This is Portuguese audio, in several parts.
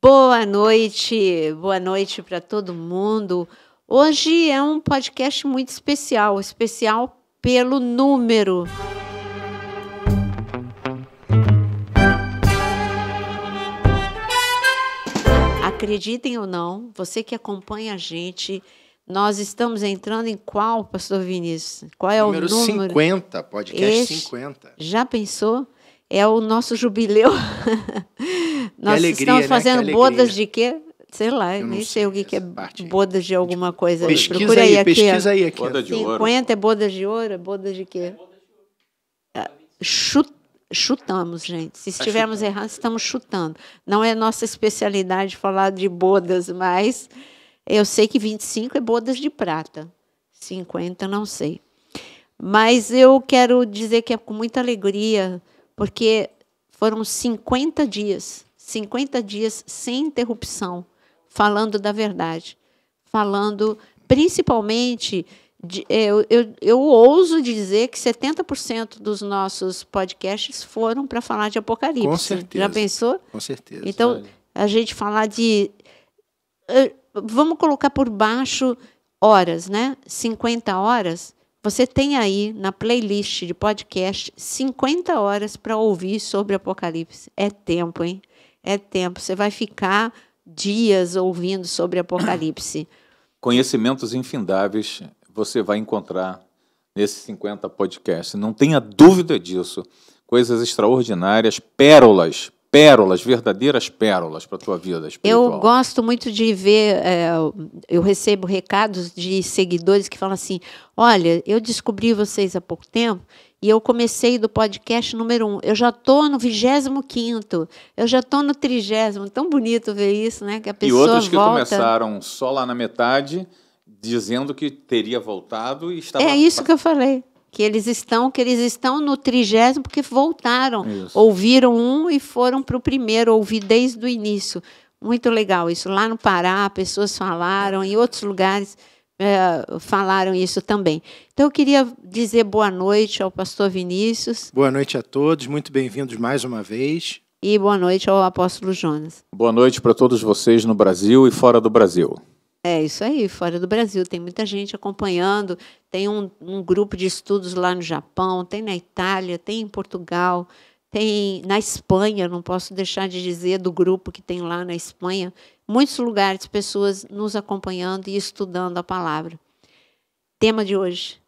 Boa noite, boa noite para todo mundo. Hoje é um podcast muito especial especial pelo número. Acreditem ou não, você que acompanha a gente, nós estamos entrando em qual, pastor Vinícius? Qual é número o número? Número 50, podcast este, 50. Já pensou? é o nosso jubileu. Nós alegria, estamos né? fazendo né? bodas de quê? Sei lá, eu nem sei, sei o que, que é bodas de alguma tipo, coisa. Pesquisa Procura aí, aqui. Pesquisa aí aqui. Boda de 50 é ouro. é bodas de ouro? Bodas de quê? É, chutamos, gente. Se tá estivermos errando, estamos chutando. Não é nossa especialidade falar de bodas, mas eu sei que 25 é bodas de prata. 50 não sei. Mas eu quero dizer que é com muita alegria porque foram 50 dias, 50 dias sem interrupção, falando da verdade, falando principalmente de, é, eu, eu, eu ouso dizer que 70% dos nossos podcasts foram para falar de Apocalipse. Com certeza. Já pensou? Com certeza. Então, a gente falar de. Eh, vamos colocar por baixo horas, né? 50 horas você tem aí na playlist de podcast 50 horas para ouvir sobre Apocalipse. É tempo, hein? É tempo. Você vai ficar dias ouvindo sobre Apocalipse. Conhecimentos infindáveis você vai encontrar nesses 50 podcasts. Não tenha dúvida disso. Coisas extraordinárias, pérolas, pérolas, verdadeiras pérolas para a tua vida espiritual? Eu gosto muito de ver, é, eu recebo recados de seguidores que falam assim: olha, eu descobri vocês há pouco tempo e eu comecei do podcast número um. Eu já estou no 25, eu já estou no 30. Tão bonito ver isso, né? Que a pessoa. E outros que volta... começaram só lá na metade dizendo que teria voltado e estava. É isso que eu falei que eles estão, que eles estão no trigésimo, porque voltaram, isso. ouviram um e foram para o primeiro, ouvir desde o início. Muito legal isso. Lá no Pará, pessoas falaram, em outros lugares é, falaram isso também. Então, eu queria dizer boa noite ao pastor Vinícius. Boa noite a todos, muito bem-vindos mais uma vez. E boa noite ao apóstolo Jonas. Boa noite para todos vocês no Brasil e fora do Brasil. É isso aí, fora do Brasil. Tem muita gente acompanhando. Tem um, um grupo de estudos lá no Japão, tem na Itália, tem em Portugal, tem na Espanha. Não posso deixar de dizer do grupo que tem lá na Espanha. Muitos lugares, pessoas nos acompanhando e estudando a palavra. Tema de hoje: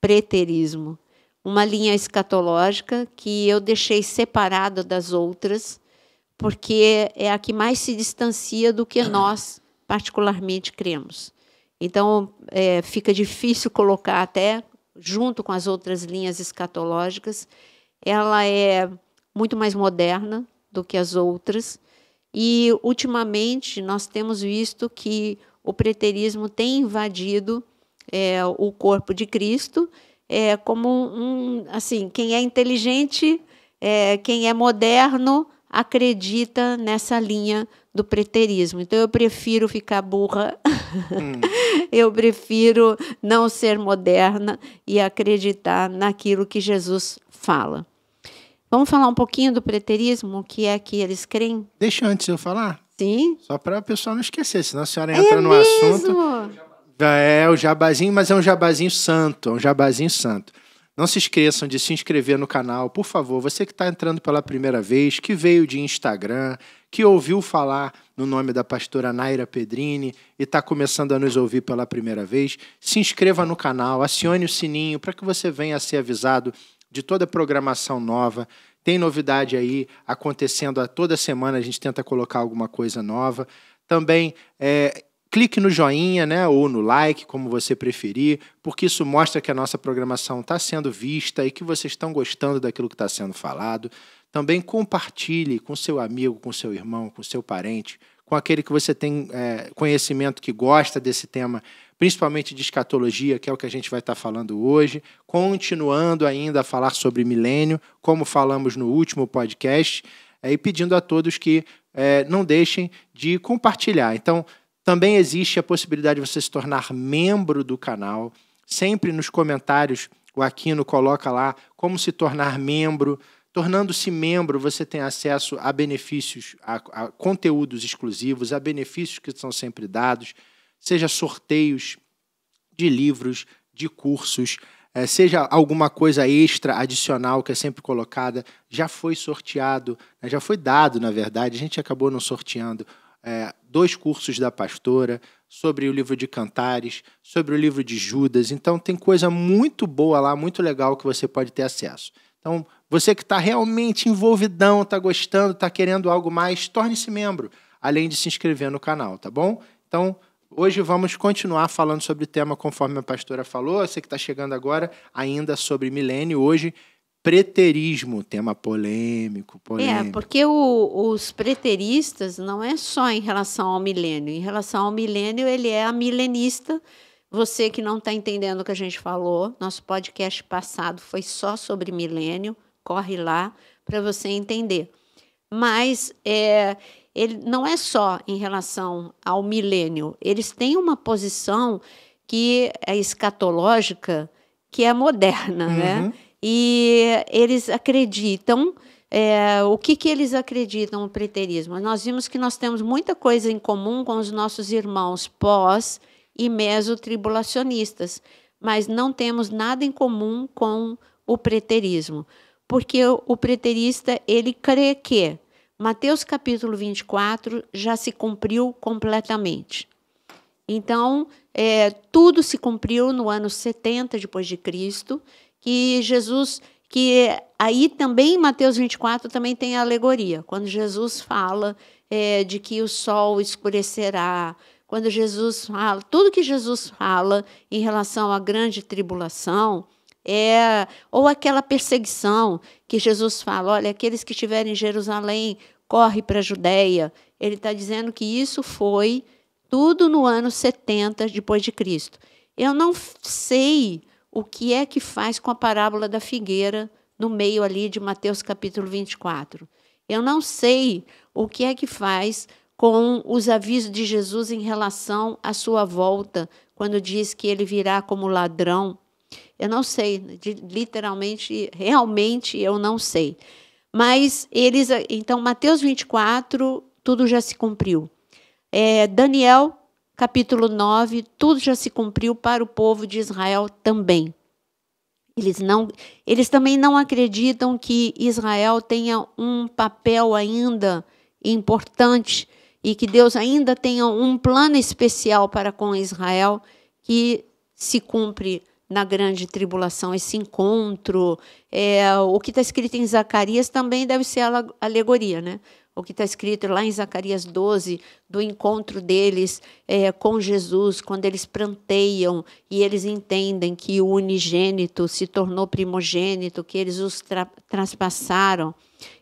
preterismo. Uma linha escatológica que eu deixei separada das outras, porque é a que mais se distancia do que nós particularmente cremos. Então, é, fica difícil colocar até junto com as outras linhas escatológicas. Ela é muito mais moderna do que as outras. E, ultimamente, nós temos visto que o preterismo tem invadido é, o corpo de Cristo é, como um, assim, quem é inteligente, é, quem é moderno, acredita nessa linha do preterismo. Então eu prefiro ficar burra, hum. eu prefiro não ser moderna e acreditar naquilo que Jesus fala. Vamos falar um pouquinho do preterismo, o que é que eles creem? Deixa antes eu falar. Sim. Só para o pessoal não esquecer, senão a senhora é entra é no mesmo? assunto. É o jabazinho, mas é um jabazinho santo, é um jabazinho santo. Não se esqueçam de se inscrever no canal, por favor. Você que está entrando pela primeira vez, que veio de Instagram, que ouviu falar no nome da pastora Naira Pedrini e está começando a nos ouvir pela primeira vez, se inscreva no canal, acione o sininho para que você venha a ser avisado de toda a programação nova. Tem novidade aí acontecendo a toda semana, a gente tenta colocar alguma coisa nova. Também é, clique no joinha, né, ou no like, como você preferir, porque isso mostra que a nossa programação está sendo vista e que vocês estão gostando daquilo que está sendo falado. Também compartilhe com seu amigo, com seu irmão, com seu parente, com aquele que você tem é, conhecimento que gosta desse tema, principalmente de escatologia, que é o que a gente vai estar tá falando hoje, continuando ainda a falar sobre milênio, como falamos no último podcast, é, e pedindo a todos que é, não deixem de compartilhar. Então, também existe a possibilidade de você se tornar membro do canal. Sempre nos comentários o Aquino coloca lá como se tornar membro. Tornando-se membro, você tem acesso a benefícios, a, a, conteúdos exclusivos, a benefícios que são sempre dados, seja sorteios de livros, de cursos, é, seja alguma coisa extra, adicional que é sempre colocada. Já foi sorteado, né, já foi dado, na verdade, a gente acabou não sorteando é, dois cursos da pastora, sobre o livro de Cantares, sobre o livro de Judas. Então, tem coisa muito boa lá, muito legal que você pode ter acesso. Então, você que está realmente envolvidão, está gostando, está querendo algo mais, torne-se membro, além de se inscrever no canal, tá bom? Então, hoje vamos continuar falando sobre o tema, conforme a pastora falou, você que está chegando agora, ainda sobre milênio. Hoje preterismo, tema polêmico, é, polêmico. É, porque o, os preteristas não é só em relação ao milênio. Em relação ao milênio, ele é a milenista. Você que não está entendendo o que a gente falou, nosso podcast passado foi só sobre milênio. Corre lá para você entender. Mas é, ele não é só em relação ao milênio. Eles têm uma posição que é escatológica, que é moderna, né? uhum. né? e eles acreditam. É, o que, que eles acreditam no preterismo? Nós vimos que nós temos muita coisa em comum com os nossos irmãos pós e mesotribulacionistas, mas não temos nada em comum com o preterismo, porque o preterista ele crê que Mateus capítulo 24 já se cumpriu completamente. Então, é, tudo se cumpriu no ano 70 depois de Cristo que Jesus que é, aí também em Mateus 24 também tem a alegoria, quando Jesus fala é, de que o sol escurecerá, quando Jesus fala, tudo que Jesus fala em relação à grande tribulação, é, ou aquela perseguição que Jesus fala, olha, aqueles que estiverem em Jerusalém, corre para a Judéia. Ele está dizendo que isso foi tudo no ano 70 depois de Cristo. Eu não sei o que é que faz com a parábola da figueira no meio ali de Mateus capítulo 24. Eu não sei o que é que faz com os avisos de Jesus em relação à sua volta, quando diz que ele virá como ladrão. Eu não sei, de, literalmente, realmente eu não sei. Mas eles, então, Mateus 24, tudo já se cumpriu. É, Daniel capítulo 9, tudo já se cumpriu para o povo de Israel também. Eles, não, eles também não acreditam que Israel tenha um papel ainda importante e que Deus ainda tenha um plano especial para com Israel que se cumpre na grande tribulação, esse encontro. É, o que está escrito em Zacarias também deve ser alegoria, né? o que está escrito lá em Zacarias 12, do encontro deles é, com Jesus, quando eles pranteiam e eles entendem que o unigênito se tornou primogênito, que eles os tra traspassaram,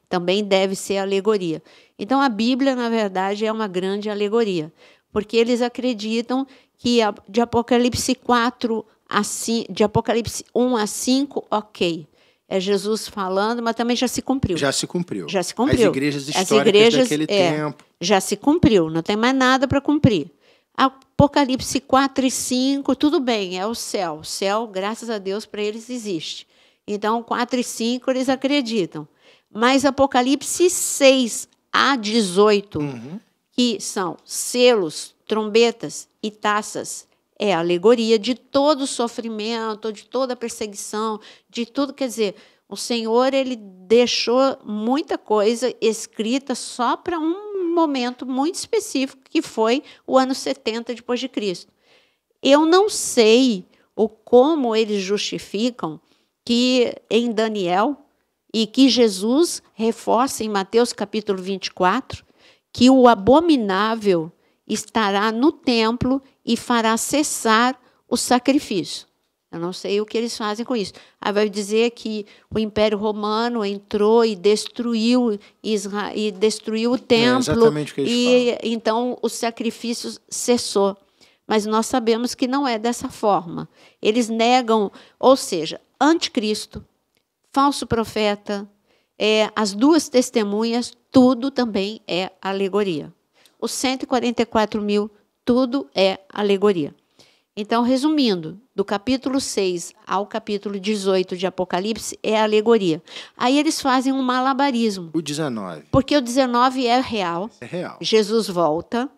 também deve ser alegoria. Então, a Bíblia, na verdade, é uma grande alegoria, porque eles acreditam que de Apocalipse 4 a 5, de Apocalipse 1 a 5, ok é Jesus falando, mas também já se cumpriu. Já se cumpriu. Já se cumpriu. As igrejas históricas As igrejas, daquele é, tempo. Já se cumpriu, não tem mais nada para cumprir. Apocalipse 4 e 5, tudo bem, é o céu. O céu, graças a Deus, para eles existe. Então, 4 e 5 eles acreditam. Mas Apocalipse 6 a 18, uhum. que são selos, trombetas e taças, é a alegoria de todo o sofrimento, de toda a perseguição, de tudo. Quer dizer, o Senhor ele deixou muita coisa escrita só para um momento muito específico, que foi o ano 70 depois de Cristo. Eu não sei o como eles justificam que em Daniel e que Jesus reforça em Mateus capítulo 24 que o abominável estará no templo e fará cessar o sacrifício. Eu não sei o que eles fazem com isso. Aí vai dizer que o Império Romano entrou e destruiu Israel, e destruiu o é, templo. É o e falam. então o sacrifício cessou. Mas nós sabemos que não é dessa forma. Eles negam, ou seja, anticristo, falso profeta, é, as duas testemunhas, tudo também é alegoria. Os 144 mil tudo é alegoria. Então, resumindo, do capítulo 6 ao capítulo 18 de Apocalipse é alegoria. Aí eles fazem um malabarismo. O 19. Porque o 19 é real. É real. Jesus volta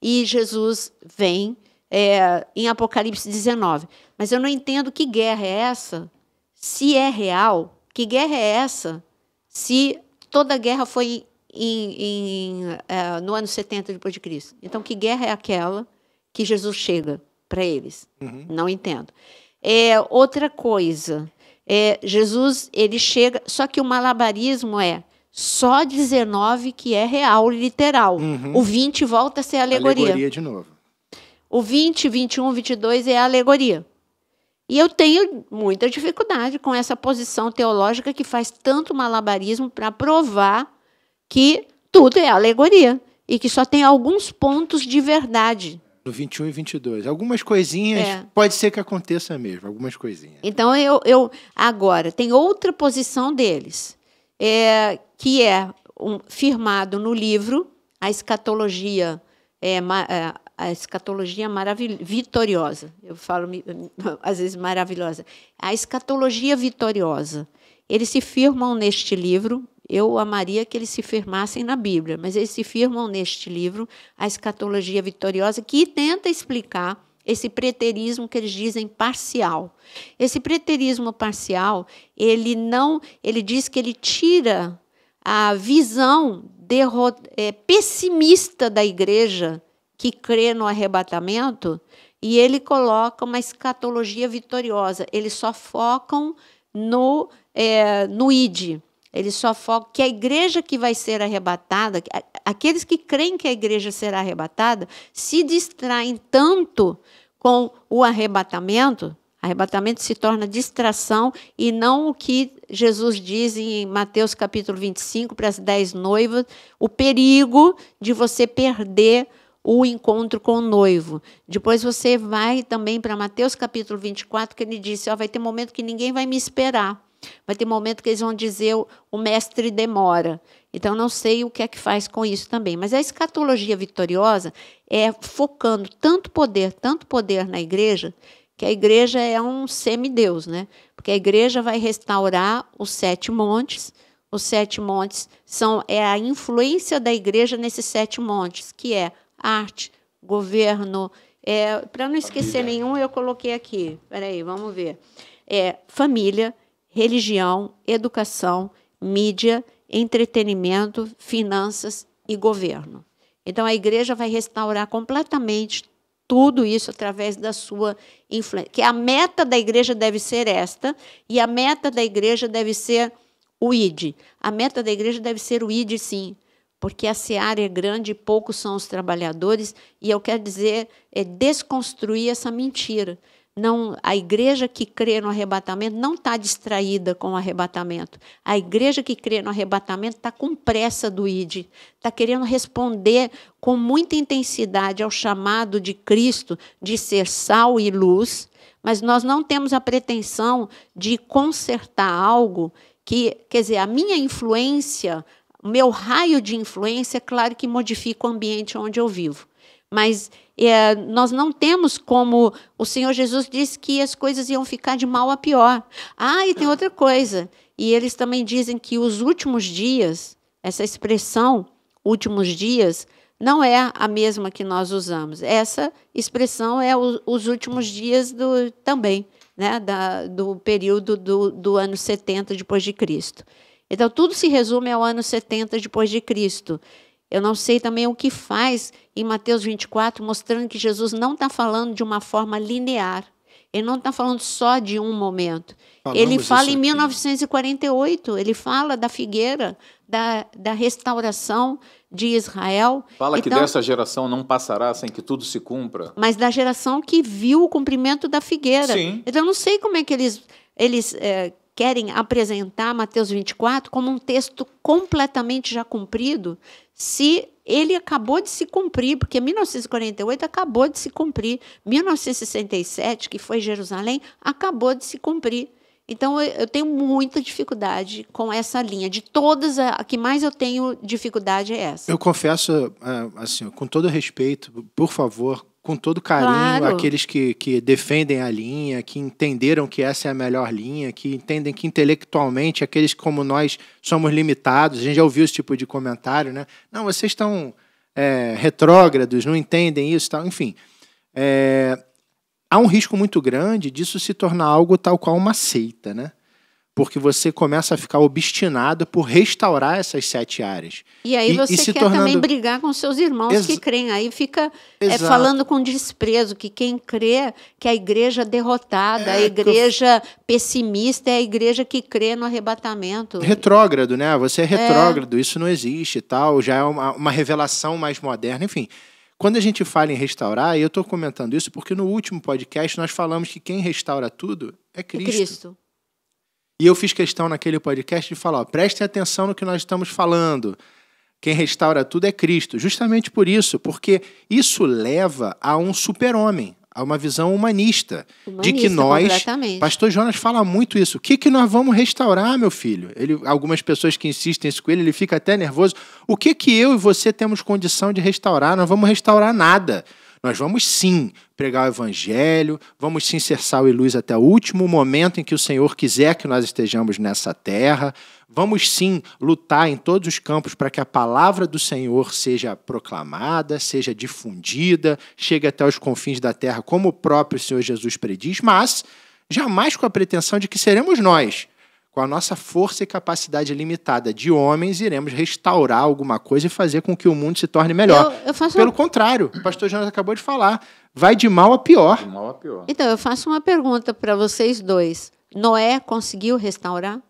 e Jesus vem é, em Apocalipse 19. Mas eu não entendo que guerra é essa, se é real. Que guerra é essa, se toda guerra foi em, em, uh, no ano 70 depois de Cristo. Então, que guerra é aquela que Jesus chega para eles? Uhum. Não entendo. É, outra coisa, é, Jesus ele chega, só que o malabarismo é só 19 que é real, literal. Uhum. O 20 volta a ser alegoria. Alegoria de novo. O 20, 21, 22 é alegoria. E eu tenho muita dificuldade com essa posição teológica que faz tanto malabarismo para provar que tudo é alegoria e que só tem alguns pontos de verdade. No 21 e 22. Algumas coisinhas, é. pode ser que aconteça mesmo, algumas coisinhas. Então, eu. eu agora, tem outra posição deles, é, que é um, firmado no livro, a escatologia. É, ma, é, a escatologia vitoriosa. Eu falo às vezes maravilhosa. A escatologia vitoriosa. Eles se firmam neste livro, eu amaria que eles se firmassem na Bíblia, mas eles se firmam neste livro, A Escatologia Vitoriosa, que tenta explicar esse preterismo que eles dizem parcial. Esse preterismo parcial, ele não, ele diz que ele tira a visão é, pessimista da igreja que crê no arrebatamento e ele coloca uma escatologia vitoriosa. Eles só focam no é, no id, ele só foca que a igreja que vai ser arrebatada, aqueles que creem que a igreja será arrebatada, se distraem tanto com o arrebatamento, Arrebatamento se torna distração e não o que Jesus diz em Mateus capítulo 25 para as dez noivas, o perigo de você perder o encontro com o noivo. Depois você vai também para Mateus capítulo 24, que ele disse, ó, vai ter momento que ninguém vai me esperar. Vai ter momento que eles vão dizer o mestre demora. Então, não sei o que é que faz com isso também. Mas a escatologia vitoriosa é focando tanto poder, tanto poder na igreja, que a igreja é um semideus, né? Porque a igreja vai restaurar os sete montes. Os sete montes são é a influência da igreja nesses sete montes, que é arte, governo. É, Para não esquecer família. nenhum, eu coloquei aqui. Peraí, vamos ver. É, família, religião, educação, mídia, entretenimento, finanças e governo. Então a igreja vai restaurar completamente tudo isso através da sua influência. Que a meta da igreja deve ser esta, e a meta da igreja deve ser o ID. A meta da igreja deve ser o ID, sim, porque a seara é grande e poucos são os trabalhadores, e eu quero dizer, é desconstruir essa mentira não a igreja que crê no arrebatamento não está distraída com o arrebatamento. A igreja que crê no arrebatamento está com pressa do ID, está querendo responder com muita intensidade ao chamado de Cristo de ser sal e luz, mas nós não temos a pretensão de consertar algo que, quer dizer, a minha influência, o meu raio de influência, é claro que modifica o ambiente onde eu vivo. Mas é, nós não temos como. O Senhor Jesus disse que as coisas iam ficar de mal a pior. Ah, e tem outra coisa. E eles também dizem que os últimos dias, essa expressão, últimos dias, não é a mesma que nós usamos. Essa expressão é o, os últimos dias do, também, né, da, do período do, do ano 70 depois de Cristo. Então tudo se resume ao ano 70 depois de Cristo. Eu não sei também o que faz em Mateus 24, mostrando que Jesus não está falando de uma forma linear. Ele não está falando só de um momento. Falamos ele fala em 1948, ele fala da figueira, da, da restauração de Israel. Fala então, que dessa geração não passará sem que tudo se cumpra. Mas da geração que viu o cumprimento da figueira. Sim. Então eu não sei como é que eles, eles é, querem apresentar Mateus 24 como um texto completamente já cumprido, se ele acabou de se cumprir, porque 1948 acabou de se cumprir, 1967, que foi Jerusalém, acabou de se cumprir. Então, eu tenho muita dificuldade com essa linha. De todas, a que mais eu tenho dificuldade é essa. Eu confesso, é, assim, com todo respeito, por favor, com todo carinho claro. aqueles que, que defendem a linha, que entenderam que essa é a melhor linha, que entendem que intelectualmente aqueles como nós somos limitados. A gente já ouviu esse tipo de comentário, né? Não, vocês estão é, retrógrados, não entendem isso, tal. Enfim, é, há um risco muito grande disso se tornar algo tal qual uma seita, né? porque você começa a ficar obstinado por restaurar essas sete áreas. E aí você e, e quer tornando... também brigar com seus irmãos que creem. Aí fica é, falando com desprezo que quem crê que a igreja é derrotada, é, a igreja eu... pessimista é a igreja que crê no arrebatamento. Retrógrado, né? Você é, é. retrógrado, é. isso não existe e tal. Já é uma, uma revelação mais moderna, enfim. Quando a gente fala em restaurar, e eu estou comentando isso porque no último podcast nós falamos que quem restaura tudo é Cristo. É Cristo. E eu fiz questão naquele podcast de falar: ó, prestem atenção no que nós estamos falando. Quem restaura tudo é Cristo. Justamente por isso, porque isso leva a um super-homem, a uma visão humanista, humanista de que nós. Pastor Jonas fala muito isso. O que, que nós vamos restaurar, meu filho? Ele, algumas pessoas que insistem isso com ele, ele fica até nervoso. O que, que eu e você temos condição de restaurar? Nós vamos restaurar nada. Nós vamos sim pregar o evangelho, vamos sim ser sal e luz até o último momento em que o Senhor quiser que nós estejamos nessa terra. Vamos sim lutar em todos os campos para que a palavra do Senhor seja proclamada, seja difundida, chegue até os confins da terra, como o próprio Senhor Jesus prediz, mas jamais com a pretensão de que seremos nós com a nossa força e capacidade limitada de homens, iremos restaurar alguma coisa e fazer com que o mundo se torne melhor. Eu, eu Pelo uma... contrário, o pastor Jonas acabou de falar. Vai de mal a pior. De mal a pior. Então, eu faço uma pergunta para vocês dois. Noé conseguiu restaurar?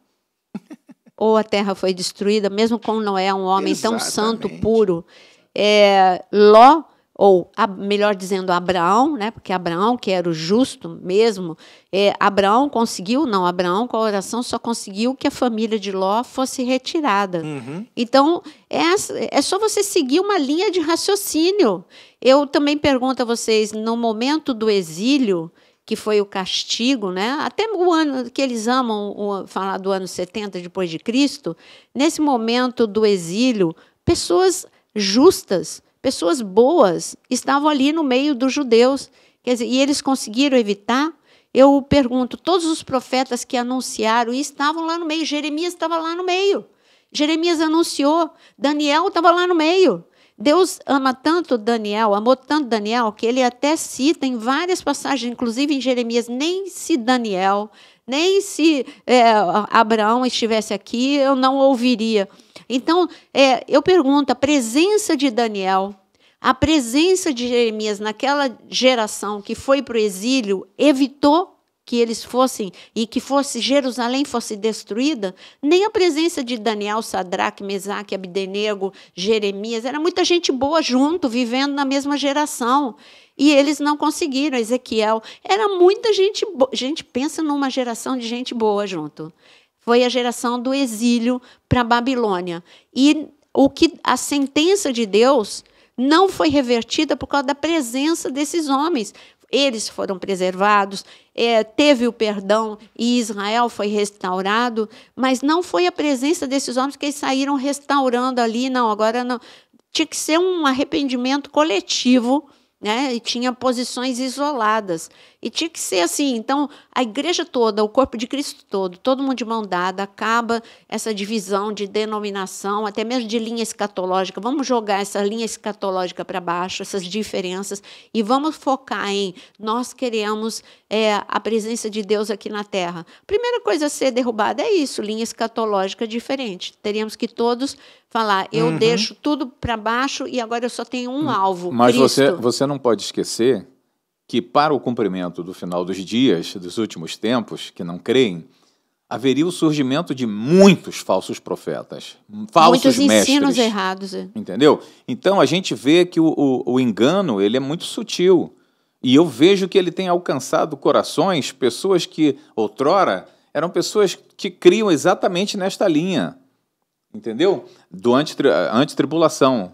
Ou a terra foi destruída, mesmo com Noé, um homem Exatamente. tão santo, puro? É, Ló ou a, melhor dizendo, Abraão, né? Porque Abraão, que era o justo mesmo, é, Abraão conseguiu, não, Abraão com a oração só conseguiu que a família de Ló fosse retirada. Uhum. Então, é, é só você seguir uma linha de raciocínio. Eu também pergunto a vocês, no momento do exílio, que foi o castigo, né? Até o ano que eles amam o, falar do ano 70 depois de Cristo, nesse momento do exílio, pessoas justas pessoas boas estavam ali no meio dos judeus. Quer dizer, e eles conseguiram evitar. Eu pergunto, todos os profetas que anunciaram estavam lá no meio, Jeremias estava lá no meio. Jeremias anunciou, Daniel estava lá no meio. Deus ama tanto Daniel, amou tanto Daniel, que ele até cita em várias passagens, inclusive em Jeremias, nem se Daniel, nem se é, Abraão estivesse aqui, eu não ouviria. Então, é, eu pergunto: a presença de Daniel, a presença de Jeremias naquela geração que foi para o exílio evitou que eles fossem e que fosse Jerusalém fosse destruída, nem a presença de Daniel, Sadraque, Mesaque, Abdenego, Jeremias, era muita gente boa junto, vivendo na mesma geração. E eles não conseguiram, Ezequiel. Era muita gente boa. Gente, pensa numa geração de gente boa junto foi a geração do exílio para a Babilônia. E o que a sentença de Deus não foi revertida por causa da presença desses homens. Eles foram preservados, é, teve o perdão e Israel foi restaurado, mas não foi a presença desses homens que eles saíram restaurando ali, não. Agora não. Tinha que ser um arrependimento coletivo, né? E tinha posições isoladas. E tinha que ser assim. Então, a igreja toda, o corpo de Cristo todo, todo mundo de mão dada, acaba essa divisão de denominação, até mesmo de linha escatológica. Vamos jogar essa linha escatológica para baixo, essas diferenças, e vamos focar em nós queremos é, a presença de Deus aqui na terra. Primeira coisa a ser derrubada é isso, linha escatológica diferente. Teríamos que todos falar, eu uhum. deixo tudo para baixo e agora eu só tenho um hum, alvo. Mas Cristo. você, você não pode esquecer que, para o cumprimento do final dos dias, dos últimos tempos, que não creem, haveria o surgimento de muitos falsos profetas, falsos muitos mestres. ensinos errados. Entendeu? Então a gente vê que o, o, o, engano ele é muito sutil. E eu vejo que ele tem alcançado corações, pessoas que outrora eram pessoas que criam exatamente nesta linha, entendeu? Do antitri, antitribulação.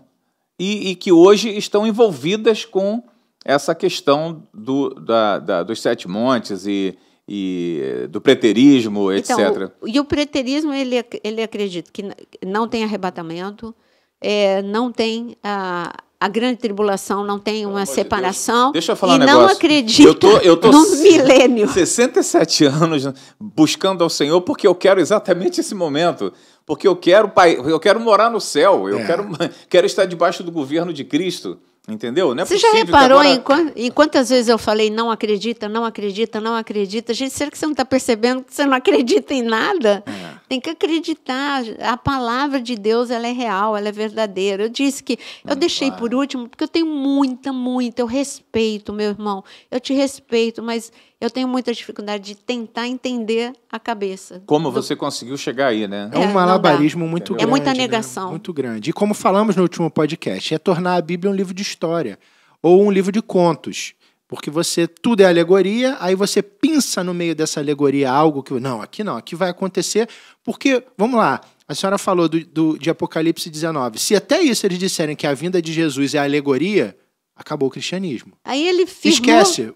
E, e que hoje estão envolvidas com essa questão do, da, da, dos sete montes e, e do preterismo, etc. Então, o, e o preterismo, ele, ele acredita que não tem arrebatamento, é, não tem a, a grande tribulação, não tem uma Pelo separação. De Deixa eu falar e um negócio. não acredita eu tô, eu tô no milênio. 67 anos buscando ao Senhor porque eu quero exatamente esse momento. Porque eu quero, eu quero morar no céu, eu é. quero, quero estar debaixo do governo de Cristo. Entendeu? Não é Você já reparou agora... em, quant... em, quantas vezes eu falei não acredita, não acredita, não acredita? Gente, será que você não está percebendo que você não acredita em nada? É. Tem que acreditar. A palavra de Deus ela é real, ela é verdadeira. Eu disse que eu deixei por último porque eu tenho muita, muita. Eu respeito, meu irmão. Eu te respeito, mas eu tenho muita dificuldade de tentar entender a cabeça. Como do... você conseguiu chegar aí, né? É, é um malabarismo muito é grande. É né? muita negação. Né? Muito grande. E como falamos no último podcast, é tornar a Bíblia um livro de história ou um livro de contos. Porque você tudo é alegoria, aí você pinça no meio dessa alegoria algo que não, aqui não, aqui vai acontecer, porque vamos lá, a senhora falou do, do, de Apocalipse 19. Se até isso eles disserem que a vinda de Jesus é alegoria, acabou o cristianismo. Aí ele firmou... Esquece,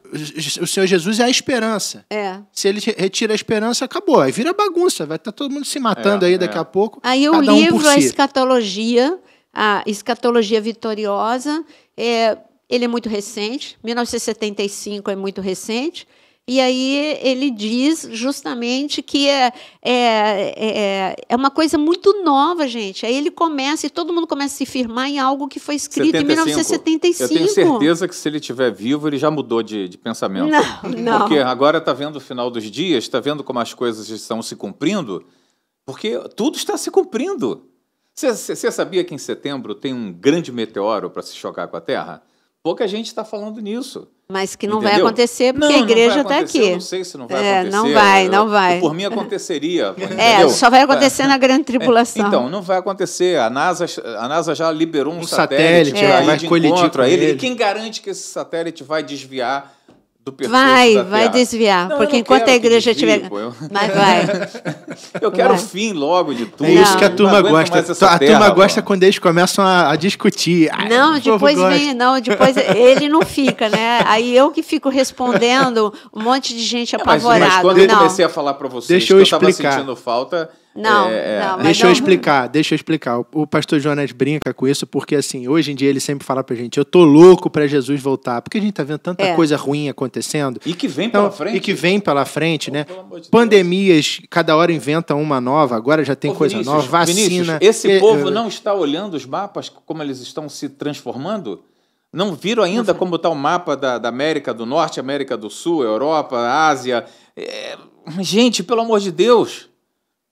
o Senhor Jesus é a esperança. É. Se ele retira a esperança, acabou. Aí vira bagunça, vai estar tá todo mundo se matando é, aí daqui é. a pouco. Aí o livro si. A Escatologia, a Escatologia Vitoriosa, é, ele é muito recente, 1975 é muito recente, e aí ele diz justamente que é, é, é, é, uma coisa muito nova, gente. Aí ele começa e todo mundo começa a se firmar em algo que foi escrito 75. em 1975. Eu tenho certeza que se ele estiver vivo, ele já mudou de, de pensamento. Não, não. Porque agora está vendo o final dos dias, está vendo como as coisas estão se cumprindo, porque tudo está se cumprindo. Você sabia que em setembro tem um grande meteoro para se chocar com a Terra? Pouca gente está falando nisso. Mas que não entendeu? vai acontecer porque não, a igreja está aqui. Eu não sei se não vai é, acontecer. Não vai, não vai. Eu, por mim aconteceria. é, só vai é. acontecer é. na grande tripulação. É. Então, não vai acontecer. A NASA, a NASA já liberou um, um satélite, satélite é. vai de encontro a ele. ele. E quem garante que esse satélite vai desviar do percurso Vai, vai desviar, não, porque enquanto a igreja estiver... Mas vai. Eu quero vai. fim logo de tudo. É isso que a turma gosta. A, terra, turma gosta quando eles começam a, a discutir. Ah, não, Ai, depois vem, não, depois ele não fica, né? Aí eu que fico respondendo um monte de gente apavorada. É, mas, mas, quando não. eu comecei a falar para vocês Deixa eu que eu estava sentindo falta não, é, é. não deixa eu não... explicar, deixa eu explicar. O, pastor Jonas brinca com isso porque assim, hoje em dia ele sempre fala pra gente, eu tô louco para Jesus voltar, porque a gente tá vendo tanta é. coisa ruim acontecendo. E que vem então, pela frente. E que vem pela frente, né? De Pandemias, cada hora inventa uma nova, agora já tem Ô, coisa Vinícius, nova, vacina. Vinícius, é, esse é, povo eu... não está olhando os mapas como eles estão se transformando? Não viram ainda não como está o mapa da, da, América do Norte, América do Sul, Europa, Ásia? É... gente, pelo amor de Deus,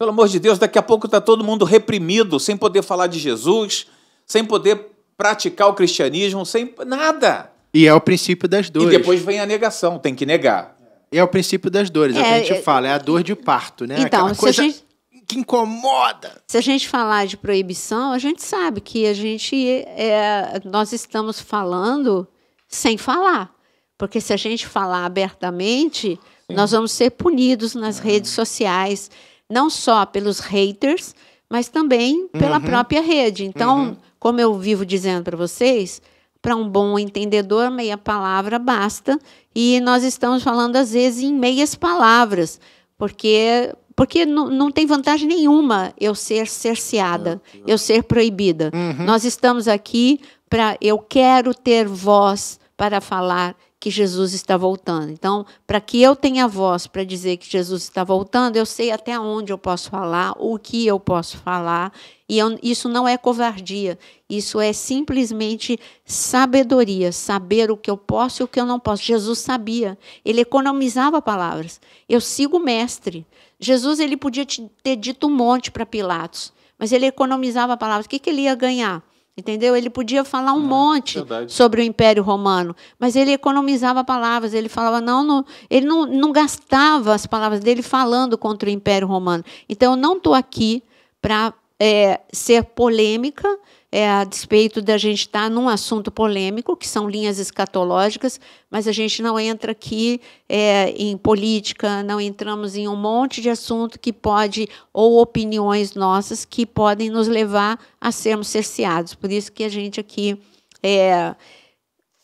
pelo amor de Deus, daqui a pouco está todo mundo reprimido, sem poder falar de Jesus, sem poder praticar o cristianismo, sem nada. E é o princípio das dores. E depois vem a negação, tem que negar. E é o princípio das dores, é, é o que a é, gente é- fala, é a dor de parto, né? Então, Aquela coisa... Gente... que incomoda. Se a gente falar de proibição, a gente sabe que a gente é... nós estamos falando sem falar. Porque se a gente falar abertamente, Sim. nós vamos ser punidos nas é. redes sociais não só pelos haters, mas também pela uhum. própria rede. Então, uhum. como eu vivo dizendo para vocês, para um bom entendedor, meia palavra basta. E nós estamos falando, às vezes, em meias palavras, porque porque não, tem vantagem nenhuma eu ser cerceada, eu ser proibida. Uhum. Nós estamos aqui para. Eu quero ter voz para falar, que Jesus está voltando. Então, para que eu tenha voz para dizer que Jesus está voltando, eu sei até onde eu posso falar, o que eu posso falar, e eu, isso não é covardia, isso é simplesmente sabedoria, saber o que eu posso e o que eu não posso. Jesus sabia, ele economizava palavras. Eu sigo o mestre. Jesus ele podia ter dito um monte para Pilatos, mas ele economizava palavras. O que, que ele ia ganhar? Entendeu? Ele podia falar um é, monte verdade. sobre o Império Romano, mas ele economizava palavras, ele falava não, não ele não, não gastava as palavras dele falando contra o Império Romano. Então eu não estou aqui para é, eh, ser polêmica é, a despeito da gente estar tá num assunto polêmico, que são linhas escatológicas, mas a gente não entra aqui é, em política, não entramos em um monte de assunto que pode, ou opiniões nossas, que podem nos levar a sermos cerceados. Por isso que a gente aqui é,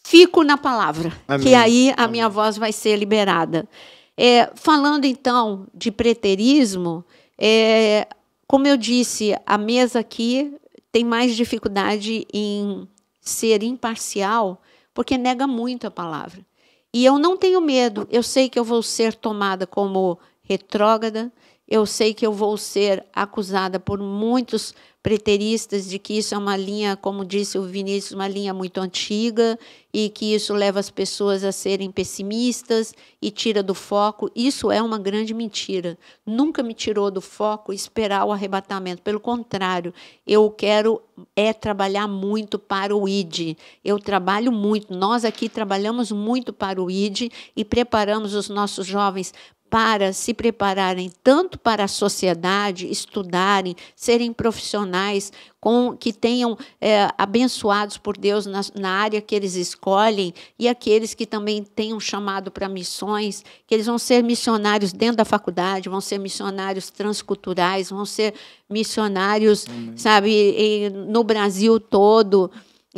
fico na palavra, Amém. que aí a Amém. minha voz vai ser liberada. É, falando então de preterismo, é, como eu disse, a mesa aqui tem mais dificuldade em ser imparcial porque nega muito a palavra. E eu não tenho medo, eu sei que eu vou ser tomada como retrógrada, eu sei que eu vou ser acusada por muitos preteristas de que isso é uma linha, como disse o Vinícius, uma linha muito antiga e que isso leva as pessoas a serem pessimistas e tira do foco. Isso é uma grande mentira. Nunca me tirou do foco esperar o arrebatamento. Pelo contrário, eu quero é trabalhar muito para o ID. Eu trabalho muito. Nós aqui trabalhamos muito para o ID e preparamos os nossos jovens para se prepararem tanto para a sociedade, estudarem, serem profissionais com que tenham é, abençoados por Deus na, na, área que eles escolhem e aqueles que também tenham chamado para missões, que eles vão ser missionários dentro da faculdade, vão ser missionários transculturais, vão ser missionários, Amém. sabe, no Brasil todo.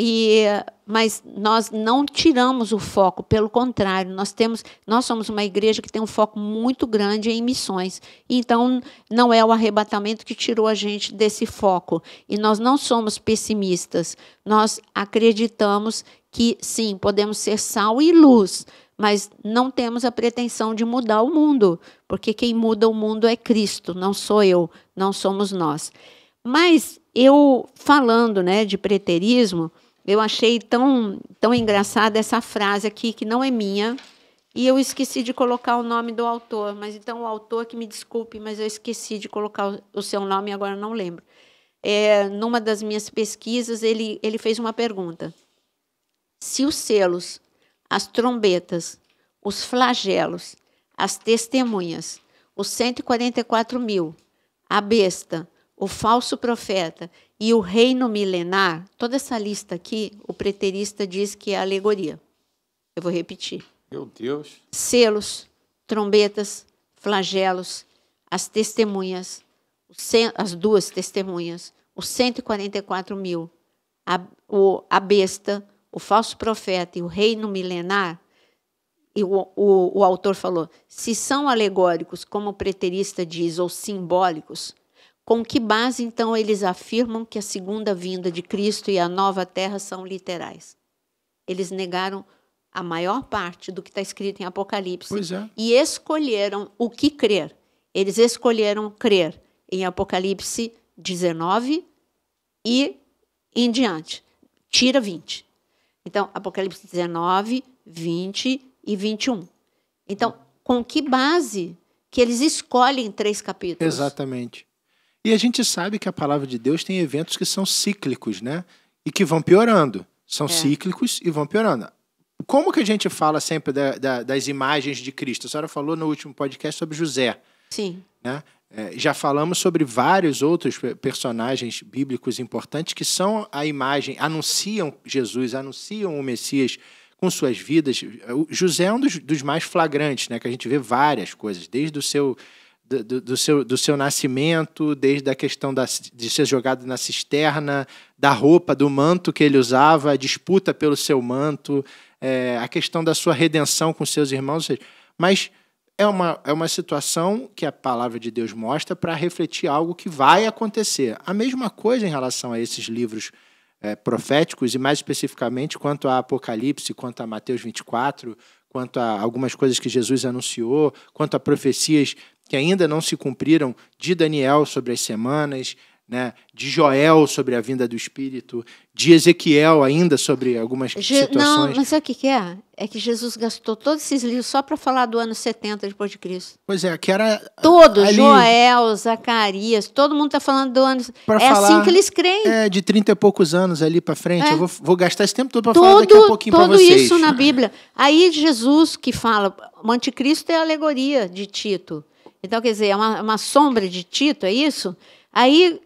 E mas nós não tiramos o foco, pelo contrário, nós temos, nós somos uma igreja que tem um foco muito grande em missões. Então, não é o arrebatamento que tirou a gente desse foco. E nós não somos pessimistas. Nós acreditamos que sim, podemos ser sal e luz, mas não temos a pretensão de mudar o mundo, porque quem muda o mundo é Cristo, não sou eu, não somos nós. Mas eu falando, né, de preterismo, eu achei tão, tão engraçada essa frase aqui, que não é minha, e eu esqueci de colocar o nome do autor. Mas então, o autor que me desculpe, mas eu esqueci de colocar o seu nome e agora não lembro. É, numa das minhas pesquisas, ele, ele fez uma pergunta: se os selos, as trombetas, os flagelos, as testemunhas, os 144 mil, a besta, o falso profeta e o reino milenar, toda essa lista aqui, o preterista diz que é alegoria. Eu vou repetir. Meu Deus. Selos, trombetas, flagelos, as testemunhas, as duas testemunhas, os 144 mil, a, o, a besta, o falso profeta e o reino milenar, e o, o, o autor falou, se são alegóricos, como o preterista diz, ou simbólicos, com que base, então, eles afirmam que a segunda vinda de Cristo e a nova terra são literais? Eles negaram a maior parte do que está escrito em Apocalipse é. e escolheram o que crer. Eles escolheram crer em Apocalipse 19 e em diante. Tira 20. Então, Apocalipse 19, 20 e 21. Então, com que base que eles escolhem três capítulos? Exatamente. E a gente sabe que a palavra de Deus tem eventos que são cíclicos, né? E que vão piorando. São é. cíclicos e vão piorando. Como que a gente fala sempre da, da, das imagens de Cristo? A senhora falou no último podcast sobre José. Sim. Né? É, já falamos sobre vários outros personagens bíblicos importantes que são a imagem, anunciam Jesus, anunciam o Messias com suas vidas. O José é um dos, dos mais flagrantes, né? Que a gente vê várias coisas, desde o seu do, do, seu, do seu nascimento, desde a questão da, de ser jogado na cisterna, da roupa, do manto que ele usava, a disputa pelo seu manto, é, a questão da sua redenção com seus irmãos. Mas é uma, é uma situação que a palavra de Deus mostra para refletir algo que vai acontecer. A mesma coisa em relação a esses livros é, proféticos, e mais especificamente quanto a Apocalipse, quanto a Mateus 24, quanto a algumas coisas que Jesus anunciou, quanto a profecias que ainda não se cumpriram de Daniel sobre as semanas, né, de Joel sobre a vinda do Espírito, de Ezequiel ainda sobre algumas Je situações. Não, mas sabe o que, que, é? É que Jesus gastou todos esses livros só para falar do ano 70 depois de Cristo. Pois é, que era todos, ali, Joel, Zacarias, todo mundo está falando do ano. É assim que eles creem. É de 30 e poucos anos ali para frente. É. Eu vou, vou, gastar esse tempo todo para falar daqui a pouquinho para vocês. Tudo isso na Bíblia. Aí Jesus que fala, o anticristo é a alegoria de Tito. Então, quer dizer, é uma, uma sombra de Tito, é isso? Aí,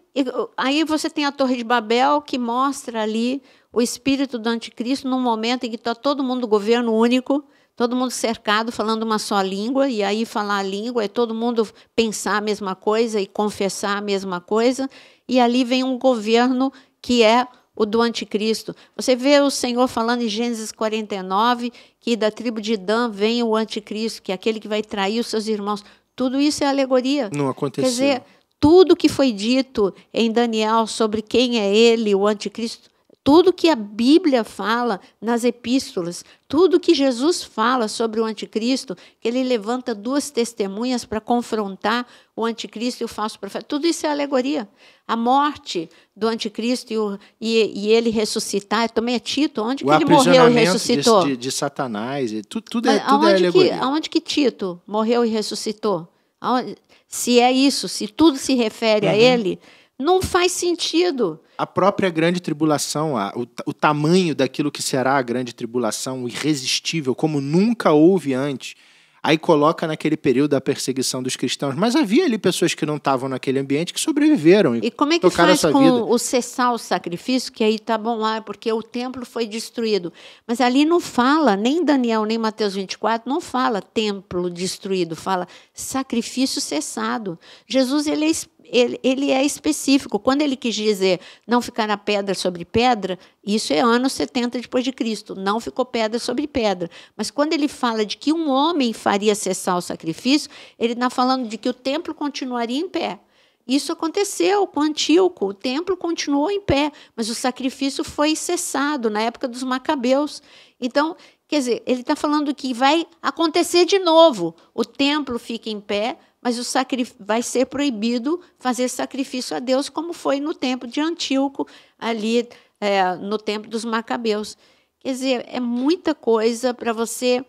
aí você tem a Torre de Babel que mostra ali o espírito do anticristo num momento em que está todo mundo governo único, todo mundo cercado falando uma só língua, e aí falar a língua é todo mundo pensar a mesma coisa e confessar a mesma coisa, e ali vem um governo que é o do anticristo. Você vê o Senhor falando em Gênesis 49 que da tribo de Dan vem o anticristo, que é aquele que vai trair os seus irmãos. Tudo isso é alegoria. Não aconteceu. Quer dizer, tudo que foi dito em Daniel sobre quem é ele, o anticristo, tudo que a Bíblia fala nas epístolas, tudo que Jesus fala sobre o anticristo, que ele levanta duas testemunhas para confrontar o anticristo e o falso profeta, tudo isso é alegoria. A morte do anticristo e, o, e, e ele ressuscitar, também é Tito, onde o que ele morreu e ressuscitou? De, de Satanás, tudo, tudo, é, tudo é aonde é alegoria. Que, aonde que Tito morreu e ressuscitou? Aonde, se é isso, se tudo se refere uhum. a ele não faz sentido. A própria grande tribulação, a, o, o tamanho daquilo que será a grande tribulação, irresistível, como nunca houve antes, aí coloca naquele período da perseguição dos cristãos. Mas havia ali pessoas que não estavam naquele ambiente que sobreviveram. E, e como é que faz com vida? o cessar o sacrifício? Que aí tá bom lá, é porque o templo foi destruído. Mas ali não fala, nem Daniel, nem Mateus 24, não fala templo destruído, fala sacrifício cessado. Jesus ele é ele, ele é específico. Quando ele quis dizer não na pedra sobre pedra, isso é ano 70 depois de Cristo, não ficou pedra sobre pedra. Mas quando ele fala de que um homem faria cessar o sacrifício, ele está falando de que o templo continuaria em pé. Isso aconteceu com Antíoco, o templo continuou em pé, mas o sacrifício foi cessado na época dos Macabeus. Então, quer dizer, ele está falando que vai acontecer de novo. O templo fica em pé, mas o vai ser proibido fazer sacrifício a Deus, como foi no tempo de Antíoco, ali é, no tempo dos Macabeus. Quer dizer, é muita coisa para você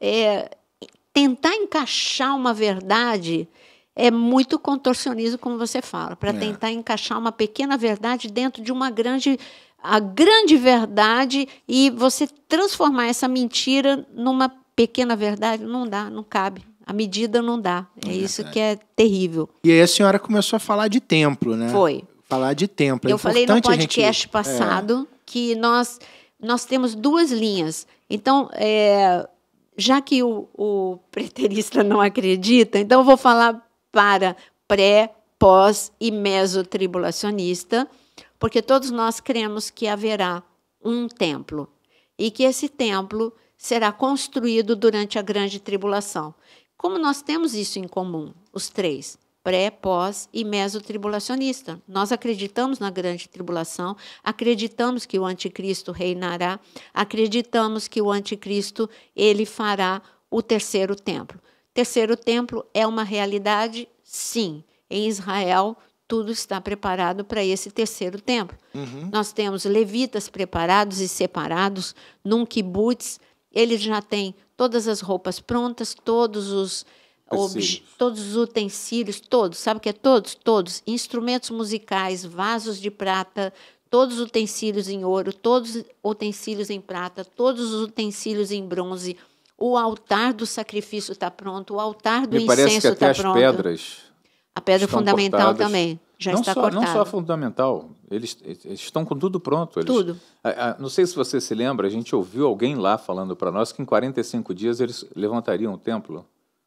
é, tentar encaixar uma verdade. É muito contorcionismo, como você fala, para é. tentar encaixar uma pequena verdade dentro de uma grande a grande verdade e você transformar essa mentira numa pequena verdade, não dá, não cabe. A medida não dá. É, é isso que é terrível. E aí a senhora começou a falar de templo, né? Foi. Falar de templo. É eu falei no podcast gente... É. passado é. que nós, nós temos duas linhas. Então, é, já que o, o preterista não acredita, então eu vou falar para pré, pós e mesotribulacionista, porque todos nós cremos que haverá um templo e que esse templo será construído durante a grande tribulação. Como nós temos isso em comum, os três, pré, pós e mesotribulacionista. Nós acreditamos na grande tribulação, acreditamos que o anticristo reinará, acreditamos que o anticristo ele fará o terceiro templo. Terceiro templo é uma realidade? Sim. Em Israel, tudo está preparado para esse terceiro templo. Uhum. Nós temos levitas preparados e separados num kibbutz, eles já têm todas as roupas prontas, todos os todos os utensílios, todos, sabe o que é todos? Todos, instrumentos musicais, vasos de prata, todos os utensílios em ouro, todos os utensílios em prata, todos os utensílios em bronze. O altar do sacrifício está pronto, o altar do Me incenso está pronto. Parece que até tá as pronto. pedras. A pedra fundamental cortadas. também. Já não está só, cortado. Não só fundamental, eles, eles, estão com tudo pronto. Eles, tudo. A, a, não sei se você se lembra, a gente ouviu alguém lá falando para nós que em 45 dias eles levantariam o templo.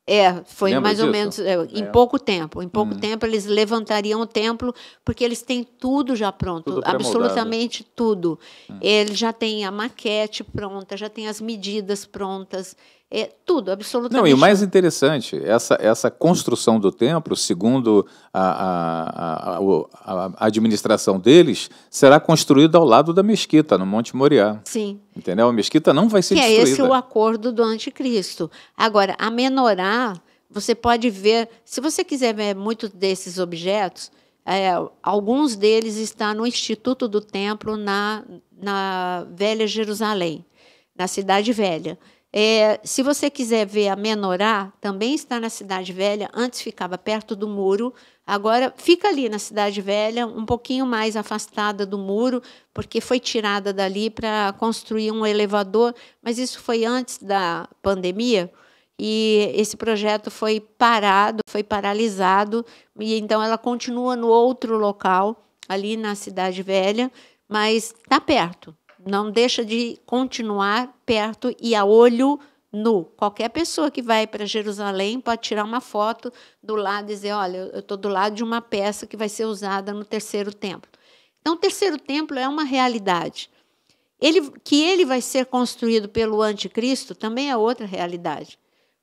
É, foi Lembra mais disso? ou menos é, em é. pouco tempo. Em pouco hum. tempo eles levantariam o templo, porque eles têm tudo já pronto, tudo absolutamente tudo. Hum. Eles já têm a maquete pronta, já têm as medidas prontas, é, tudo, absolutamente. Não, e o mais interessante, essa, essa construção do templo, segundo a, a, a, a administração deles, será construída ao lado da mesquita, no Monte Moriá. Sim. Entendeu? A mesquita não vai ser que destruída. é esse o acordo do anticristo. Agora, a menorá, você pode ver, se você quiser ver muito desses objetos, é, alguns deles estão no Instituto do Templo na, na Velha Jerusalém, na Cidade Velha. É, se você quiser ver a Menorá, também está na Cidade Velha, antes ficava perto do muro, agora fica ali na Cidade Velha, um pouquinho mais afastada do muro, porque foi tirada dali para construir um elevador, mas isso foi antes da pandemia. E esse projeto foi parado, foi paralisado, e então ela continua no outro local, ali na Cidade Velha, mas está perto, não deixa de continuar perto e a olho nu. Qualquer pessoa que vai para Jerusalém pode tirar uma foto do lado e dizer: olha, eu estou do lado de uma peça que vai ser usada no terceiro templo. Então, o terceiro templo é uma realidade. Ele, que ele vai ser construído pelo anticristo também é outra realidade.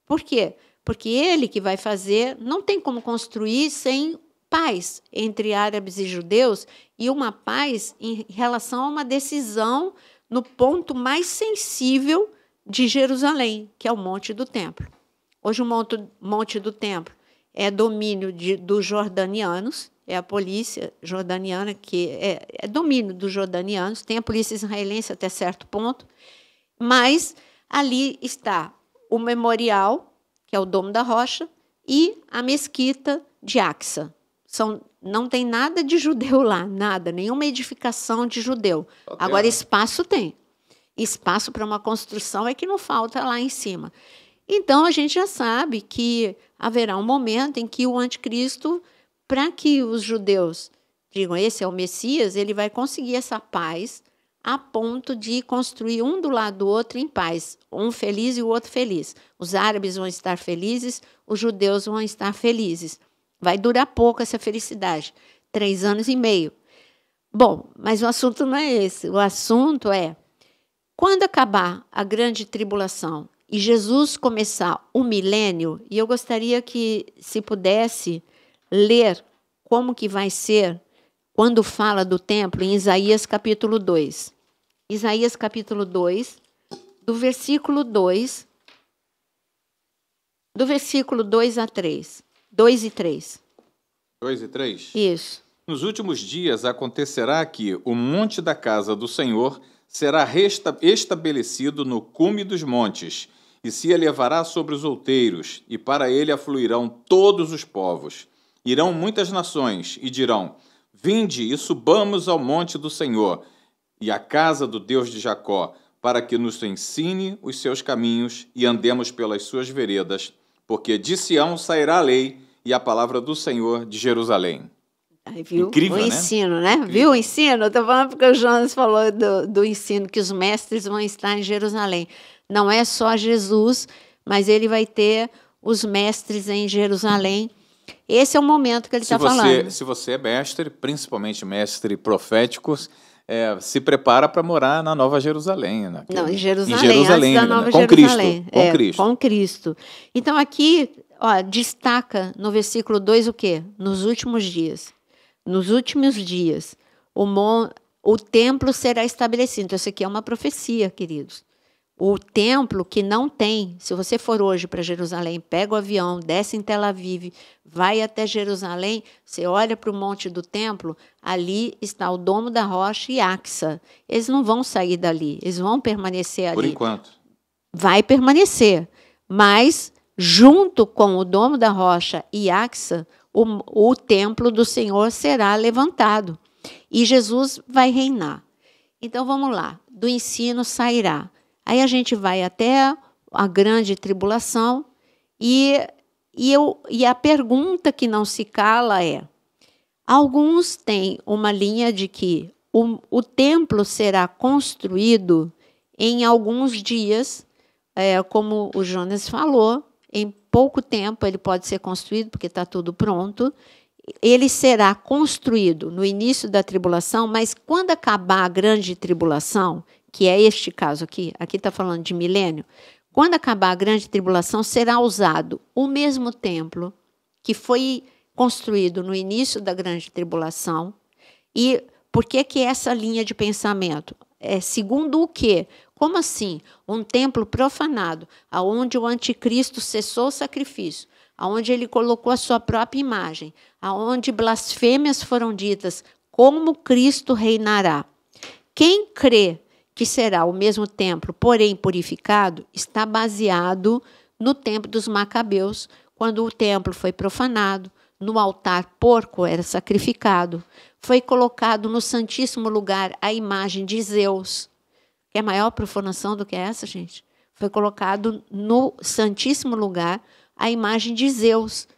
Por quê? Porque ele que vai fazer não tem como construir sem paz entre árabes e judeus e uma paz em relação a uma decisão no ponto mais sensível de Jerusalém, que é o Monte do Templo. Hoje, o Monte, monte do Templo é domínio de, dos jordanianos, é a polícia jordaniana, que é, é domínio dos jordanianos, tem a polícia israelense até certo ponto, mas ali está o memorial, que é o Domo da Rocha, e a mesquita de Axa, são, não tem nada de judeu lá, nada, nenhuma edificação de judeu. Okay. Agora, espaço tem. Espaço para uma construção é que não falta lá em cima. Então, a gente já sabe que haverá um momento em que o anticristo, para que os judeus digam esse é o Messias, ele vai conseguir essa paz a ponto de construir um do lado do outro em paz, um feliz e o outro feliz. Os árabes vão estar felizes, os judeus vão estar felizes. Vai durar pouco essa felicidade três anos e meio. Bom, mas o assunto não é esse. O assunto é quando acabar a grande tribulação e Jesus começar o milênio, e eu gostaria que, se pudesse, ler como que vai ser quando fala do templo em Isaías capítulo 2. Isaías capítulo 2, do versículo 2, do versículo 2 a 3. 2 e 3. 2 e 3? Isso. Nos últimos dias acontecerá que o monte da casa do Senhor será estabelecido no cume dos montes, e se elevará sobre os outeiros, e para ele afluirão todos os povos. Irão muitas nações, e dirão: Vinde e subamos ao monte do Senhor, e à casa do Deus de Jacó, para que nos ensine os seus caminhos e andemos pelas suas veredas porque de Sião sairá a lei e a palavra do Senhor de Jerusalém. viu? Incrível, o né? ensino, né? Viu o ensino? Estou falando porque o Jonas falou do, do ensino que os mestres vão estar em Jerusalém. Não é só Jesus, mas ele vai ter os mestres em Jerusalém. Esse é o momento que ele está falando. Se você é mestre, principalmente mestre proféticos, é, se prepara para morar na Nova Jerusalém. Naquele, né? Não, em Jerusalém, em Jerusalém antes da né? Nova né? com Jerusalém. Cristo, com, é, Cristo. com Cristo. Então aqui ó, destaca no versículo 2 o quê? Nos últimos dias. Nos últimos dias, o, mon, o templo será estabelecido. Então, isso aqui é uma profecia, queridos o templo que não tem. Se você for hoje para Jerusalém, pega o avião, desce em Tel Aviv, vai até Jerusalém, você olha para o monte do templo, ali está o Domo da Rocha e Axa. Eles não vão sair dali, eles vão permanecer ali. Por enquanto. Vai permanecer, mas junto com o Domo da Rocha e Axa, o, o templo do Senhor será levantado e Jesus vai reinar. Então vamos lá, do ensino sairá Aí a gente vai até a grande tribulação e, e, eu, e a pergunta que não se cala é: alguns têm uma linha de que o, o templo será construído em alguns dias, é, como o Jonas falou, em pouco tempo ele pode ser construído, porque está tudo pronto. Ele será construído no início da tribulação, mas quando acabar a grande tribulação, que é este caso aqui, aqui está falando de milênio, quando acabar a grande tribulação, será usado o mesmo templo que foi construído no início da grande tribulação. E por que que essa linha de pensamento? É, segundo o quê? Como assim? Um templo profanado, aonde o anticristo cessou o sacrifício, aonde ele colocou a sua própria imagem, aonde blasfêmias foram ditas, como Cristo reinará. Quem crê que será o mesmo templo, porém purificado, está baseado no tempo dos Macabeus, quando o templo foi profanado, no altar porco era sacrificado, foi colocado no santíssimo lugar a imagem de Zeus. Que é maior profanação do que essa, gente? Foi colocado no santíssimo lugar a imagem de Zeus.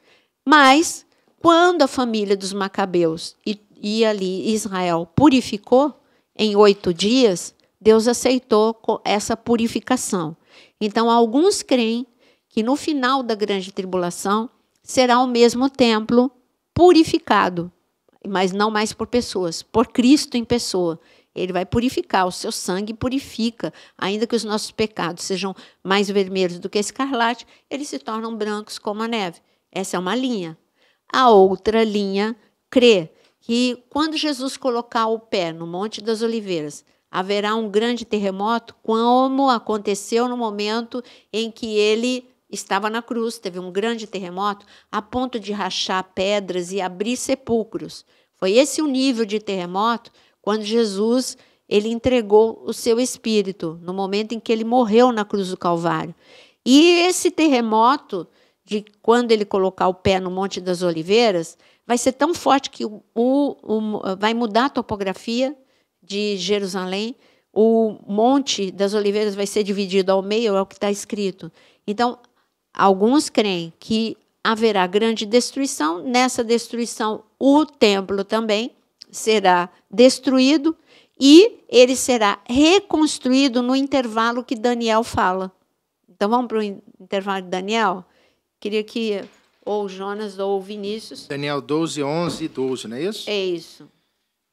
Mas, quando a família dos Macabeus e, e ali Israel purificou, em oito dias, Deus aceitou essa purificação. Então, alguns creem que no final da grande tribulação será o mesmo templo purificado, mas não mais por pessoas, por Cristo em pessoa. Ele vai purificar, o seu sangue purifica, ainda que os nossos pecados sejam mais vermelhos do que escarlate, eles se tornam brancos como a neve. Essa é uma linha. A outra linha crê que quando Jesus colocar o pé no Monte das Oliveiras, haverá um grande terremoto, como aconteceu no momento em que ele estava na cruz. Teve um grande terremoto a ponto de rachar pedras e abrir sepulcros. Foi esse o nível de terremoto quando Jesus ele entregou o seu espírito no momento em que ele morreu na cruz do Calvário. E esse terremoto de quando ele colocar o pé no Monte das Oliveiras vai ser tão forte que o, o, o vai mudar a topografia de Jerusalém, o Monte das Oliveiras vai ser dividido ao meio, é o que está escrito. Então, alguns creem que haverá grande destruição, nessa destruição, o templo também será destruído e ele será reconstruído no intervalo que Daniel fala. Então, vamos para o intervalo de Daniel? Queria que ou Jonas ou Vinícius. Daniel 12, 11 e 12, não é isso? É isso.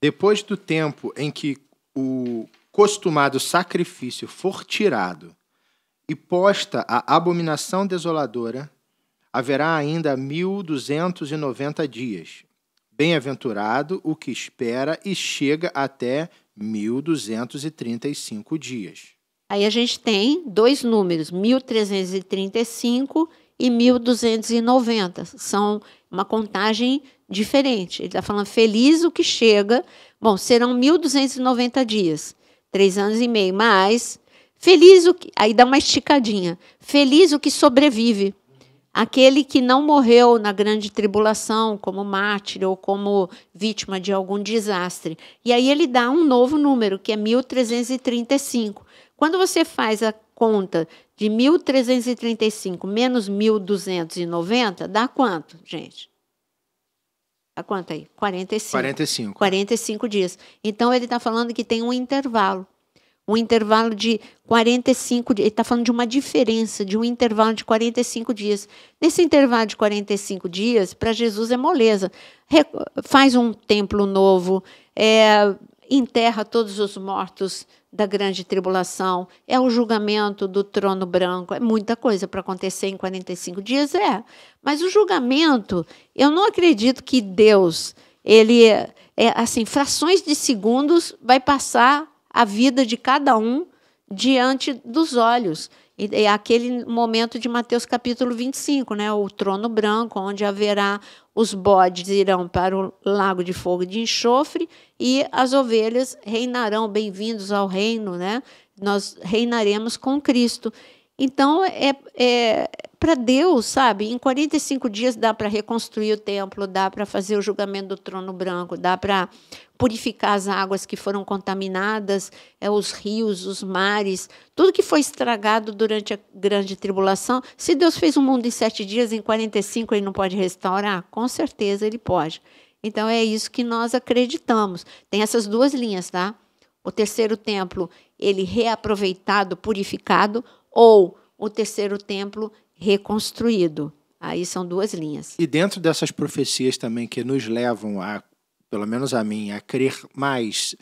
Depois do tempo em que o costumado sacrifício for tirado e posta a abominação desoladora, haverá ainda 1290 dias. Bem-aventurado o que espera e chega até 1235 dias. Aí a gente tem dois números, 1335 e 1290. São uma contagem diferente. Ele está falando feliz o que chega. Bom, serão 1.290 dias, três anos e meio, mas feliz o que. Aí dá uma esticadinha. Feliz o que sobrevive. Aquele que não morreu na grande tribulação, como mártir ou como vítima de algum desastre. E aí ele dá um novo número, que é 1335. Quando você faz a conta de 1335 menos 1290, dá quanto, gente? a quanto aí? 45. 45. 45 dias. Então, ele está falando que tem um intervalo. Um intervalo de 45 dias. Ele está falando de uma diferença, de um intervalo de 45 dias. Nesse intervalo de 45 dias, para Jesus é moleza. Re faz um templo novo, é, enterra todos os mortos da grande tribulação, é o julgamento do trono branco, é muita coisa para acontecer em 45 dias, é. Mas o julgamento, eu não acredito que Deus, ele é assim, frações de segundos vai passar a vida de cada um diante dos olhos. E é aquele momento de Mateus capítulo 25, né? O trono branco, onde haverá os bodes irão para o lago de fogo de enxofre e as ovelhas reinarão, bem-vindos ao reino, né? Nós reinaremos com Cristo. Então, é, é para Deus, sabe? Em 45 dias dá para reconstruir o templo, dá para fazer o julgamento do trono branco, dá para purificar as águas que foram contaminadas, é, os rios, os mares, tudo que foi estragado durante a grande tribulação. Se Deus fez o mundo em sete dias, em 45 ele não pode restaurar? Com certeza ele pode. Então é isso que nós acreditamos. Tem essas duas linhas, tá? O terceiro templo, ele reaproveitado, purificado, ou o terceiro templo, reconstruído. Aí são duas linhas. E dentro dessas profecias também que nos levam a, pelo menos a mim, a crer mais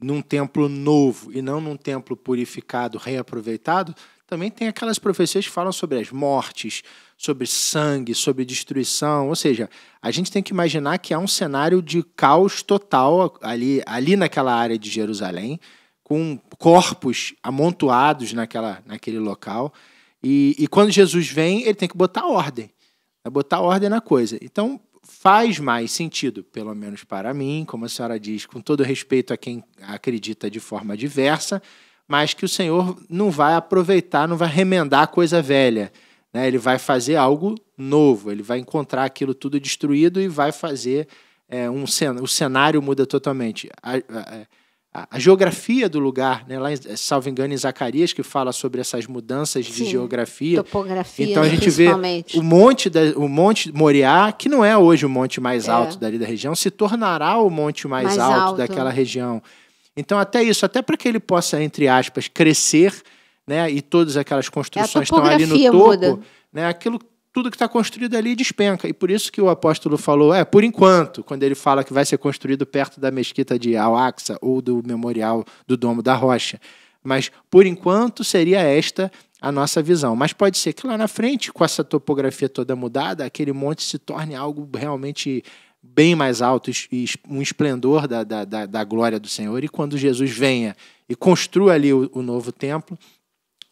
num templo novo e não num templo purificado, reaproveitado, também tem aquelas profecias que falam sobre as mortes, sobre sangue, sobre destruição. Ou seja, a gente tem que imaginar que há um cenário de caos total ali, ali naquela área de Jerusalém, com corpos amontoados naquela, naquele local. E, e quando Jesus vem, ele tem que botar ordem. Botar ordem na coisa. Então, faz mais sentido, pelo menos para mim, como a senhora diz, com todo respeito a quem acredita de forma diversa, mas que o Senhor não vai aproveitar, não vai remendar a coisa velha. Né? Ele vai fazer algo novo, ele vai encontrar aquilo tudo destruído e vai fazer é, um o cenário muda totalmente. A, a, é, a, a geografia do lugar, né? lá, eh, salvo engano, em Zacarias, que fala sobre essas mudanças Sim, de geografia. Topografia, então a gente vê o monte, da, o monte Moriá, que não é hoje o monte mais é. alto dali da região, se tornará o monte mais, mais alto, alto daquela região. Então, até isso, até para que ele possa, entre aspas, crescer, né? E todas aquelas é, construções é estão ali no topo. Muda. Né, aquilo tudo que está construído ali despenca. E por isso que o apóstolo falou, é, por enquanto, quando ele fala que vai ser construído perto da mesquita de Al-Aqsa ou do memorial do Domo da Rocha. Mas, por enquanto, seria esta a nossa visão. Mas pode ser que lá na frente, com essa topografia toda mudada, aquele monte se torne algo realmente bem mais alto e um esplendor da, da, da, da glória do Senhor. E quando Jesus venha e construa ali o, o novo templo,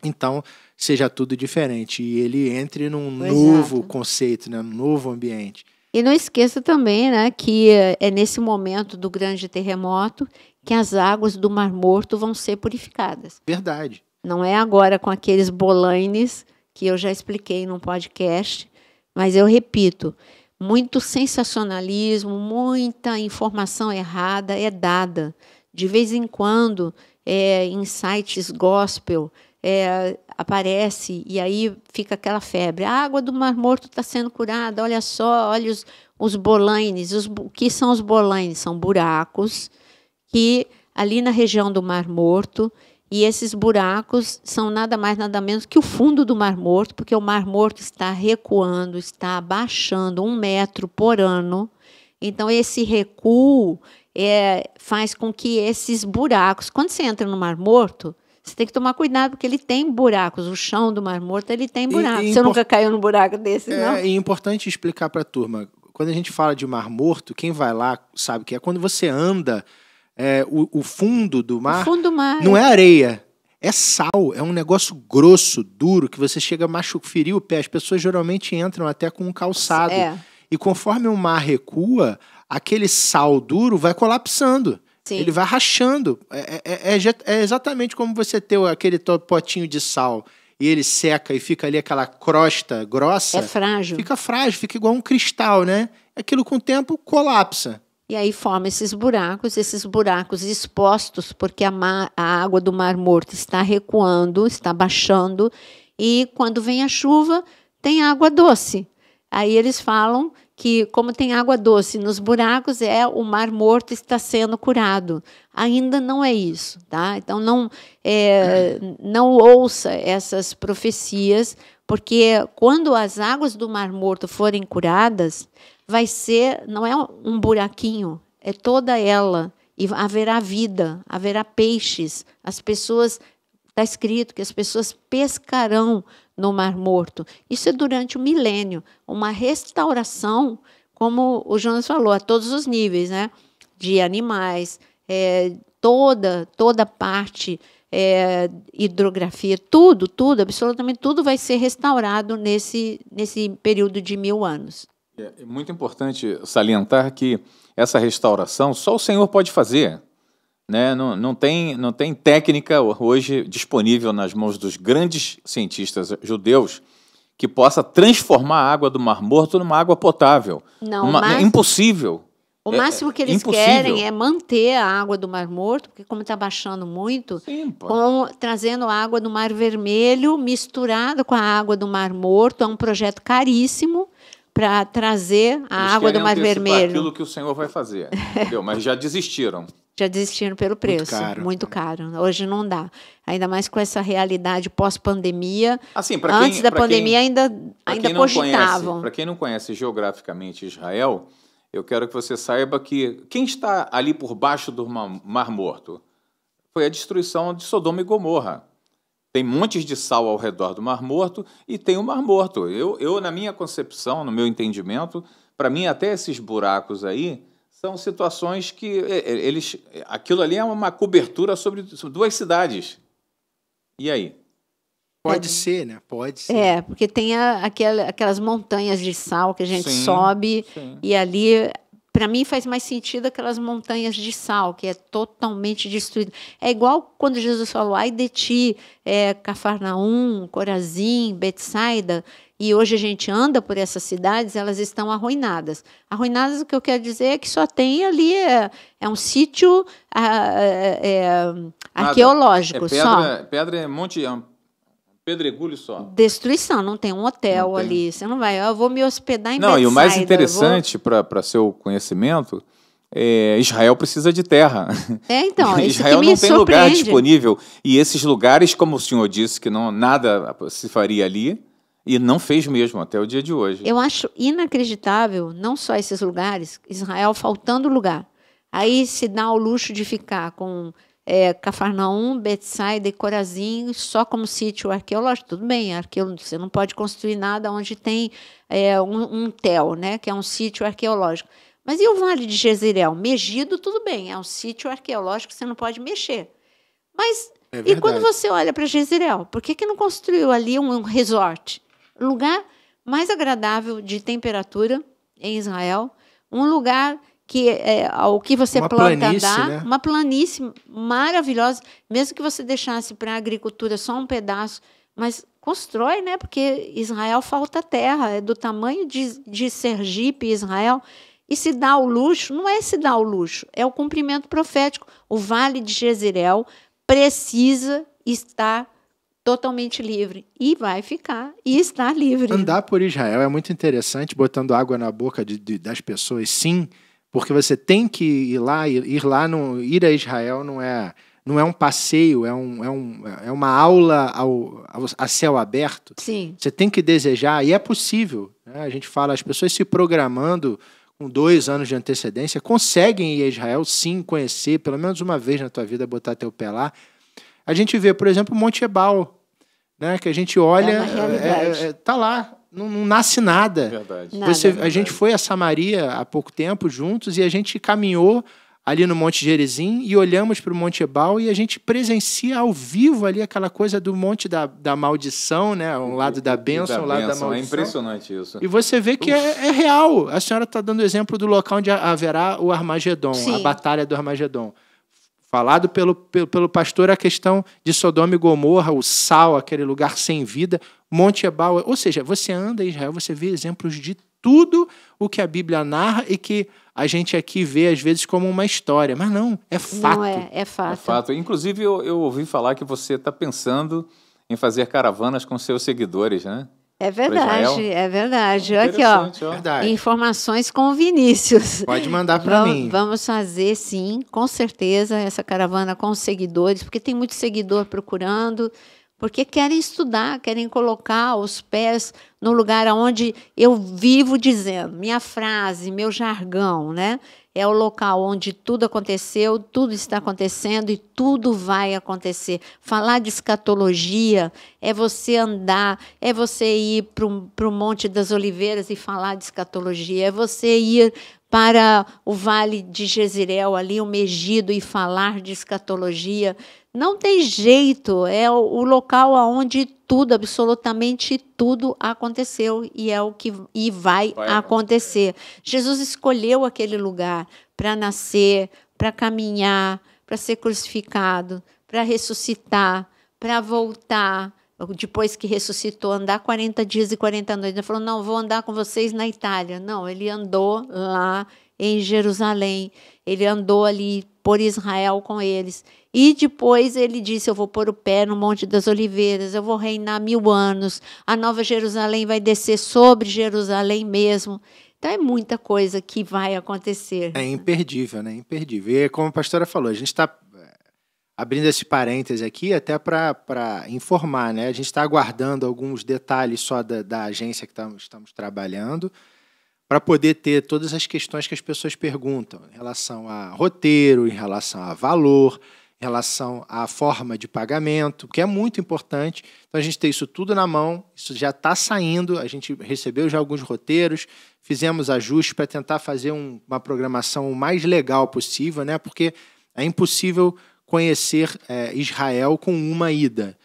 então seja tudo diferente e ele entre num pois novo conceito, né, num novo ambiente. E não esqueça também né, que eh, é nesse momento do grande terremoto que as águas do Mar Morto vão ser purificadas. Verdade. Não é agora com aqueles bolaines que eu já expliquei num podcast, mas eu repito, muito sensacionalismo, muita informação errada é dada. De vez em quando, é, em sites gospel, é, aparece e aí fica aquela febre. A água do Mar Morto está sendo curada, olha só, olha os, os bolaines. Os, o que são os bolaines? São buracos que ali na região do Mar Morto, e esses buracos são nada mais, nada menos que o fundo do Mar Morto, porque o Mar Morto está recuando, está abaixando um metro por ano. Então, esse recuo é, faz com que esses buracos, quando você entra no Mar Morto, você tem que tomar cuidado, porque ele tem buracos. O chão do Mar Morto, ele tem buracos. E, e Você import... nunca caiu num buraco desse, é, não? É importante explicar para a turma. Quando a gente fala de Mar Morto, quem vai lá sabe que é quando você anda, é, o, o, fundo do mar, fundo do mar não é areia. É sal, é um negócio grosso, duro, que você chega a machucar o pé. As pessoas geralmente entram até com um calçado. É. E conforme o mar recua, aquele sal duro vai colapsando. Sim. Ele vai rachando. É, é, é, é, é exatamente como você ter aquele potinho de sal e ele seca e fica ali aquela crosta grossa. É frágil. Fica frágil, fica igual um cristal, né? Aquilo com o tempo colapsa. E aí forma esses buracos, esses buracos expostos, porque a, mar, a água do Mar Morto está recuando, está baixando, e quando vem a chuva, tem água doce. Aí eles falam que, como tem água doce nos buracos, é o mar morto está sendo curado. Ainda não é isso, tá? Então não é, não ouça essas profecias, porque quando as águas do mar morto forem curadas, vai ser não é um buraquinho, é toda ela e haverá vida, haverá peixes, as pessoas está escrito que as pessoas pescarão no Mar Morto. Isso é durante o um milênio, uma restauração, como o Jonas falou, a todos os níveis, né? De animais, é, toda toda parte é, hidrografia, tudo, tudo, absolutamente tudo vai ser restaurado nesse nesse período de mil anos. É, é muito importante salientar que essa restauração só o Senhor pode fazer. Né? Não, não, tem, não tem técnica hoje disponível nas mãos dos grandes cientistas judeus que possa transformar a água do Mar Morto numa água potável. Não, uma, máximo, impossível. O é, máximo que eles impossível. querem é manter a água do Mar Morto, porque como está baixando muito, Sim, com, trazendo água do Mar Vermelho misturada com a água do Mar Morto, é um projeto caríssimo para trazer a eles água do Mar Vermelho. aquilo que o Senhor vai fazer, entendeu? Mas já desistiram. já desistiram pelo preço. Muito caro. Muito caro. Hoje não dá. Ainda mais com essa realidade pós-pandemia. Assim, Antes da pandemia quem, ainda, ainda cogitavam. Para quem não conhece geograficamente Israel, eu quero que você saiba que quem está ali por baixo do Mar Morto foi a destruição de Sodoma e Gomorra. Tem montes de sal ao redor do Mar Morto e tem o Mar Morto. Eu, eu na minha concepção, no meu entendimento, para mim, até esses buracos aí são situações que é, é, eles, aquilo ali é uma cobertura sobre duas cidades. E aí? Pode é, ser, né? Pode ser. É, porque tem a, aquela, aquelas montanhas de sal que a gente sim, sobe sim. e ali para mim faz mais sentido aquelas montanhas de sal, que é totalmente destruído. É igual quando Jesus falou, ai de ti, é, Cafarnaum, Corazim, Betsaida, e hoje a gente anda por essas cidades, elas estão arruinadas. Arruinadas, o que eu quero dizer é que só tem ali, é, é um sítio ah, é, é arqueológico. É pedra, só. pedra é monte, é um pedregulho só. Destruição, não tem um hotel ali. Você não vai, eu vou me hospedar em Não, e o mais interessante vou... para seu conhecimento. É, Israel precisa de terra. É, então. É Israel não tem surpreende. lugar disponível. E esses lugares, como o senhor disse, que não nada se faria ali, e não fez mesmo até o dia de hoje. Eu acho inacreditável, não só esses lugares, Israel faltando lugar. Aí se dá o luxo de ficar com é, Cafarnaum, Betsaida e Corazim só como sítio arqueológico. Tudo bem, arqueológico, você não pode construir nada onde tem é, um, um tel, né, que é um sítio arqueológico. Mas e o Vale de Jezireel? Megido, tudo bem, é um sítio arqueológico, você não pode mexer. Mas é e quando você olha para Jezireel, por que, que não construiu ali um, um resort? lugar mais agradável de temperatura em Israel, um lugar que é, o que você uma planta planície, dá, né? uma planície maravilhosa, mesmo que você deixasse para a agricultura só um pedaço, mas constrói, né? Porque Israel falta terra, é do tamanho de, de Sergipe, Israel, e se dá o luxo, não é se dá o luxo, é o cumprimento profético. O Vale de Jezreel precisa estar totalmente livre e vai ficar e está livre. Andar por Israel é muito interessante, botando água na boca de, de, das pessoas, sim, porque você tem que ir lá, ir, ir lá, no ir a Israel não é não é um passeio, é, um, é, um, é uma aula ao, ao, a céu aberto. Sim. Você tem que desejar, e é possível. Né? A gente fala, as pessoas se programando com dois anos de antecedência, conseguem ir a Israel, sim, conhecer, pelo menos uma vez na tua vida, botar teu pé lá. A gente vê, por exemplo, Montebal, né? Que a gente olha, é, é, é tá lá, não, não, nasce nada. Verdade. nada. a gente foi a Samaria há pouco tempo juntos e a gente caminhou ali no Monte Gerizim e olhamos para o Monte Ebal e a gente presencia ao vivo ali aquela coisa do monte da, da maldição, né? Um lado da bênção, da um lado da maldição. É impressionante isso. E você vê que é, é, real. A senhora está dando exemplo do local onde haverá o Armagedon, Sim. a batalha do Armagedon falado pelo, pelo, pelo, pastor a questão de Sodoma e Gomorra, o sal, aquele lugar sem vida, Monte Ebal. Ou seja, você anda em Israel, você vê exemplos de tudo o que a Bíblia narra e que a gente aqui vê às vezes como uma história, mas não, é fato. Não é, é fato. É fato. Inclusive, eu, eu ouvi falar que você está pensando em fazer caravanas com seus seguidores, né? É verdade, é verdade. Aqui, ó, verdade. informações com o Vinícius. Pode mandar para mim. Vamos fazer, sim, com certeza, essa caravana com seguidores, porque tem muito seguidor procurando porque querem estudar, querem colocar os pés no lugar onde eu vivo dizendo, minha frase, meu jargão, né? É o local onde tudo aconteceu, tudo está acontecendo e tudo vai acontecer. Falar de escatologia é você andar, é você ir para o Monte das Oliveiras e falar de escatologia, é você ir para o vale de Jezireel, ali o Megido, e falar de escatologia. Não tem jeito, é o local onde tudo, absolutamente tudo aconteceu e é o que e vai, vai acontecer. acontecer. Jesus escolheu aquele lugar para nascer, para caminhar, para ser crucificado, para ressuscitar, para voltar, depois que ressuscitou, andar 40 dias e 40 noites. Ele falou: Não, vou andar com vocês na Itália. Não, ele andou lá em Jerusalém, ele andou ali por Israel com eles. E depois ele disse: Eu vou pôr o pé no Monte das Oliveiras, eu vou reinar mil anos, a nova Jerusalém vai descer sobre Jerusalém mesmo. Então é muita coisa que vai acontecer. É imperdível, né? Imperdível. E é como a pastora falou, a gente está abrindo esse parêntese aqui, até para informar, né? A gente está aguardando alguns detalhes só da, da agência que tamo, estamos trabalhando, para poder ter todas as questões que as pessoas perguntam em relação a roteiro, em relação a valor, em relação à forma de pagamento, que é muito importante. Então a gente tem isso tudo na mão, isso já está saindo, a gente recebeu já alguns roteiros, fizemos ajustes para tentar fazer um, uma programação o mais legal possível, né? Porque é impossível conhecer é, Israel com uma ida.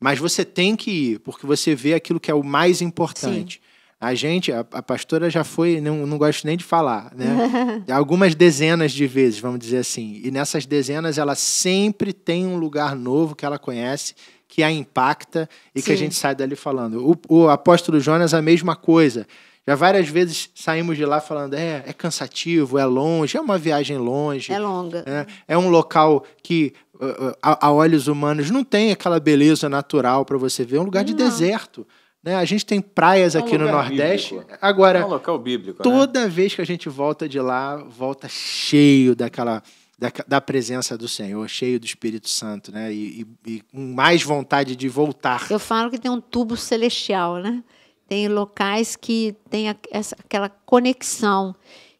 Mas você tem que ir, porque você vê aquilo que é o mais importante. Sim. A gente, a, a, pastora já foi, não, não gosto nem de falar, né? Algumas dezenas de vezes, vamos dizer assim. E nessas dezenas, ela sempre tem um lugar novo que ela conhece, que a impacta e Sim. que a gente sai dali falando. O, o apóstolo Jonas, a mesma coisa. Já várias vezes saímos de lá falando: é, é cansativo, é longe, é uma viagem longe. É longa. É, é um local que uh, uh, a, a, olhos humanos não tem aquela beleza natural para você ver, é um lugar de não. deserto. Né? A gente tem praias é um aqui no Nordeste. Bíblico. Agora, é um local bíblico. Né? Toda né? vez que a gente volta de lá, volta cheio daquela. Da, da, presença do Senhor, cheio do Espírito Santo, né? E, com mais vontade de voltar. Eu falo que tem um tubo celestial, né? tem locais que tem essa, aquela conexão.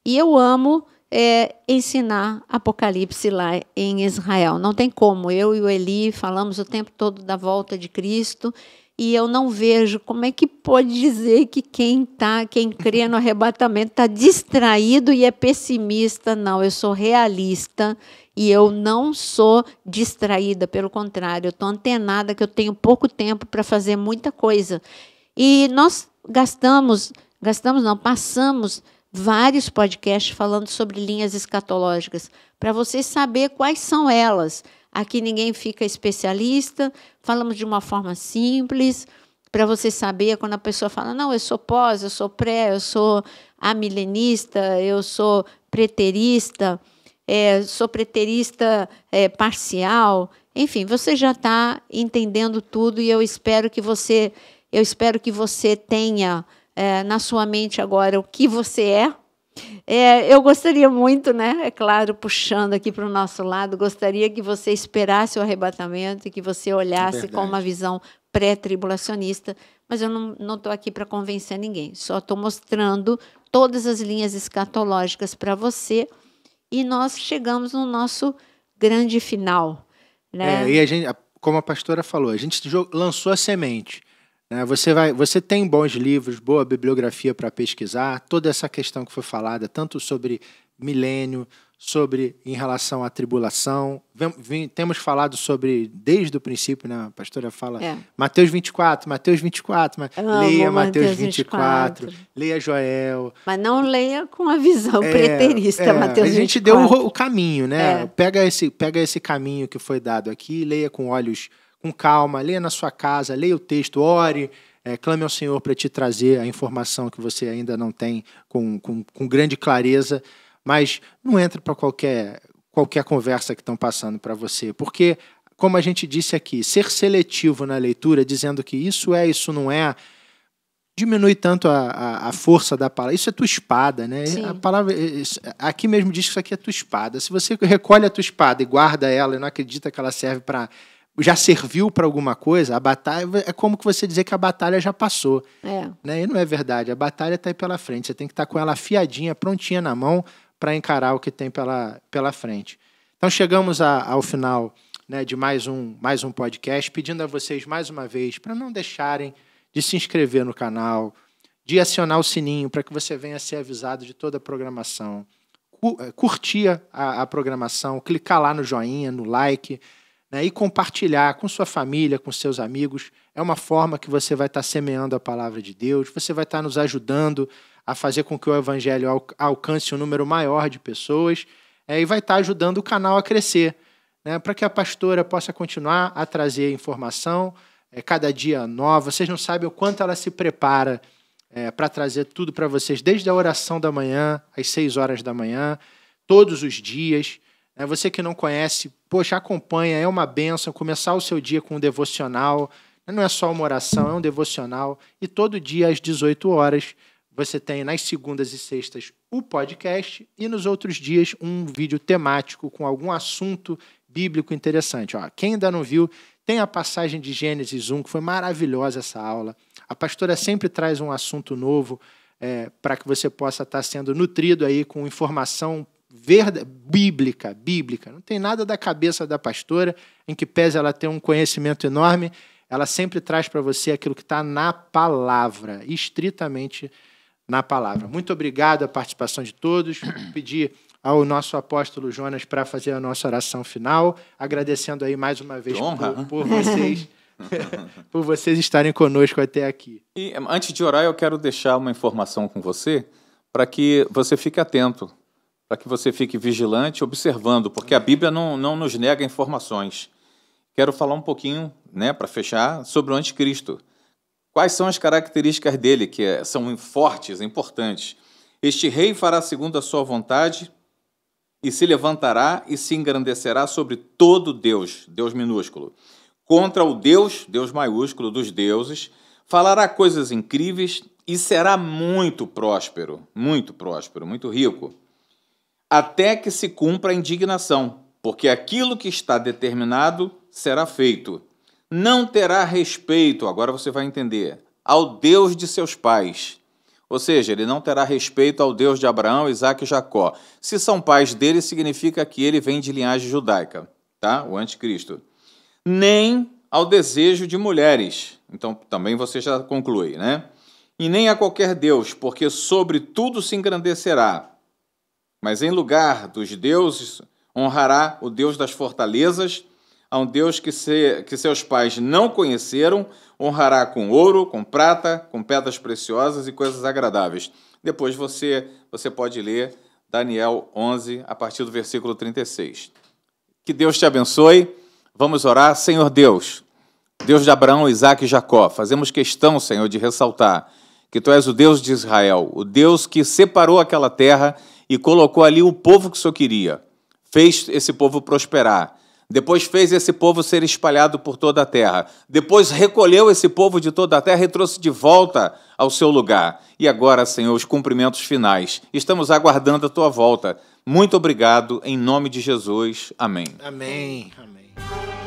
E eu amo é, ensinar Apocalipse lá em Israel. Não tem como. Eu e o Eli falamos o tempo todo da volta de Cristo e eu não vejo como é que pode dizer que quem tá, quem crê no arrebatamento está distraído e é pessimista. Não, eu sou realista e eu não sou distraída, pelo contrário, eu estou antenada que eu tenho pouco tempo para fazer muita coisa. E nós gastamos, gastamos não, passamos vários podcasts falando sobre linhas escatológicas, para você saber quais são elas. Aqui ninguém fica especialista, falamos de uma forma simples, para você saber quando a pessoa fala: não, eu sou pós, eu sou pré, eu sou amilenista, eu sou preterista, é, sou preterista é, parcial. Enfim, você já está entendendo tudo e eu espero que você eu espero que você tenha é, na sua mente agora o que você é. é. Eu gostaria muito, né? É claro, puxando aqui para o nosso lado, gostaria que você esperasse o arrebatamento e que você olhasse é com uma visão pré-tribulacionista, mas eu não estou aqui para convencer ninguém, só estou mostrando todas as linhas escatológicas para você e nós chegamos no nosso grande final. Né? É, e a gente, como a pastora falou, a gente lançou a semente. Né? Você, vai, você tem bons livros, boa bibliografia para pesquisar, toda essa questão que foi falada, tanto sobre milênio, sobre em relação à tribulação. Vem, vem, temos falado sobre, desde o princípio, né? a pastora fala, é. Mateus 24, Mateus 24, mas leia Mateus, Mateus 24, 24, leia Joel. Mas não leia com a visão é, preterista, é, Mateus 24. A gente 24. deu o, o caminho, né? É. Pega, esse, pega esse caminho que foi dado aqui, leia com olhos com calma, leia na sua casa, leia o texto, ore, é, clame ao Senhor para te trazer a informação que você ainda não tem com, com, com grande clareza, mas não entre para qualquer, qualquer conversa que estão passando para você, porque, como a gente disse aqui, ser seletivo na leitura, dizendo que isso é, isso não é, diminui tanto a, a, a, força da palavra. Isso é tua espada, né? Sim. A palavra é, aqui mesmo diz que isso aqui é tua espada. Se você recolhe a tua espada e guarda ela e não acredita que ela serve para já serviu para alguma coisa, a batalha é como que você dizer que a batalha já passou. É. Né? E não é verdade. A batalha está aí pela frente. Você tem que estar tá com ela afiadinha, prontinha na mão para encarar o que tem pela, pela frente. Então chegamos a, ao final né, de mais um, mais um podcast, pedindo a vocês mais uma vez para não deixarem de se inscrever no canal, de acionar o sininho para que você venha ser avisado de toda a programação. É, curtir a, a programação, clicar lá no joinha, no like né, e compartilhar com sua família, com seus amigos. É uma forma que você vai estar semeando a palavra de Deus, você vai estar nos ajudando a fazer com que o evangelho alcance um número maior de pessoas é, e vai estar ajudando o canal a crescer, né, para que a pastora possa continuar a trazer informação é, cada dia nova. Vocês não sabem o quanto ela se prepara é, para trazer tudo para vocês, desde a oração da manhã, às 6 horas da manhã, todos os dias. É, você que não conhece, poxa, acompanha, é uma benção começar o seu dia com um devocional. Não é só uma oração, é um devocional. E todo dia, às 18 horas, você tem nas segundas e sextas o podcast e nos outros dias um vídeo temático com algum assunto bíblico interessante. Ó, quem ainda não viu, tem a passagem de Gênesis 1, que foi maravilhosa essa aula. A pastora sempre traz um assunto novo é, para que você possa estar tá sendo nutrido aí com informação verdade bíblica, bíblica. Não tem nada da cabeça da pastora, em que pese ela ter um conhecimento enorme, ela sempre traz para você aquilo que está na palavra, estritamente na palavra. Muito obrigado a participação de todos. Pedir ao nosso apóstolo Jonas para fazer a nossa oração final, agradecendo aí mais uma vez por, né? por vocês. por vocês estarem conosco até aqui. E antes de orar, eu quero deixar uma informação com você para que você fique atento para que você fique vigilante, observando, porque a Bíblia não, não nos nega informações. Quero falar um pouquinho, né, para fechar, sobre o anticristo. Quais são as características dele que é, são fortes, importantes? Este rei fará segundo a sua vontade e se levantará e se engrandecerá sobre todo Deus, Deus minúsculo, contra o Deus, Deus maiúsculo dos deuses, falará coisas incríveis e será muito próspero, muito próspero, muito rico até que se cumpra a indignação, porque aquilo que está determinado será feito. Não terá respeito, agora você vai entender, ao Deus de seus pais. Ou seja, ele não terá respeito ao Deus de Abraão, Isaac e Jacó. Se são pais dele, significa que ele vem de linhagem judaica, tá? O anticristo. Nem ao desejo de mulheres. Então, também você já conclui, né? E nem a qualquer Deus, porque sobre tudo se engrandecerá mas em lugar dos deuses, honrará o Deus das fortalezas, a um Deus que, se, que seus pais não conheceram, honrará com ouro, com prata, com pedras preciosas e coisas agradáveis. Depois você, você pode ler Daniel 11, a partir do versículo 36. Que Deus te abençoe. Vamos orar, Senhor Deus, Deus de Abraão, Isaac e Jacó. Fazemos questão, Senhor, de ressaltar que tu és o Deus de Israel, o Deus que separou aquela terra e colocou ali o povo que o Senhor queria. Fez esse povo prosperar. Depois fez esse povo ser espalhado por toda a terra. Depois recolheu esse povo de toda a terra e trouxe de volta ao seu lugar. E agora, Senhor, os cumprimentos finais. Estamos aguardando a tua volta. Muito obrigado, em nome de Jesus. Amém. Amém. Amém.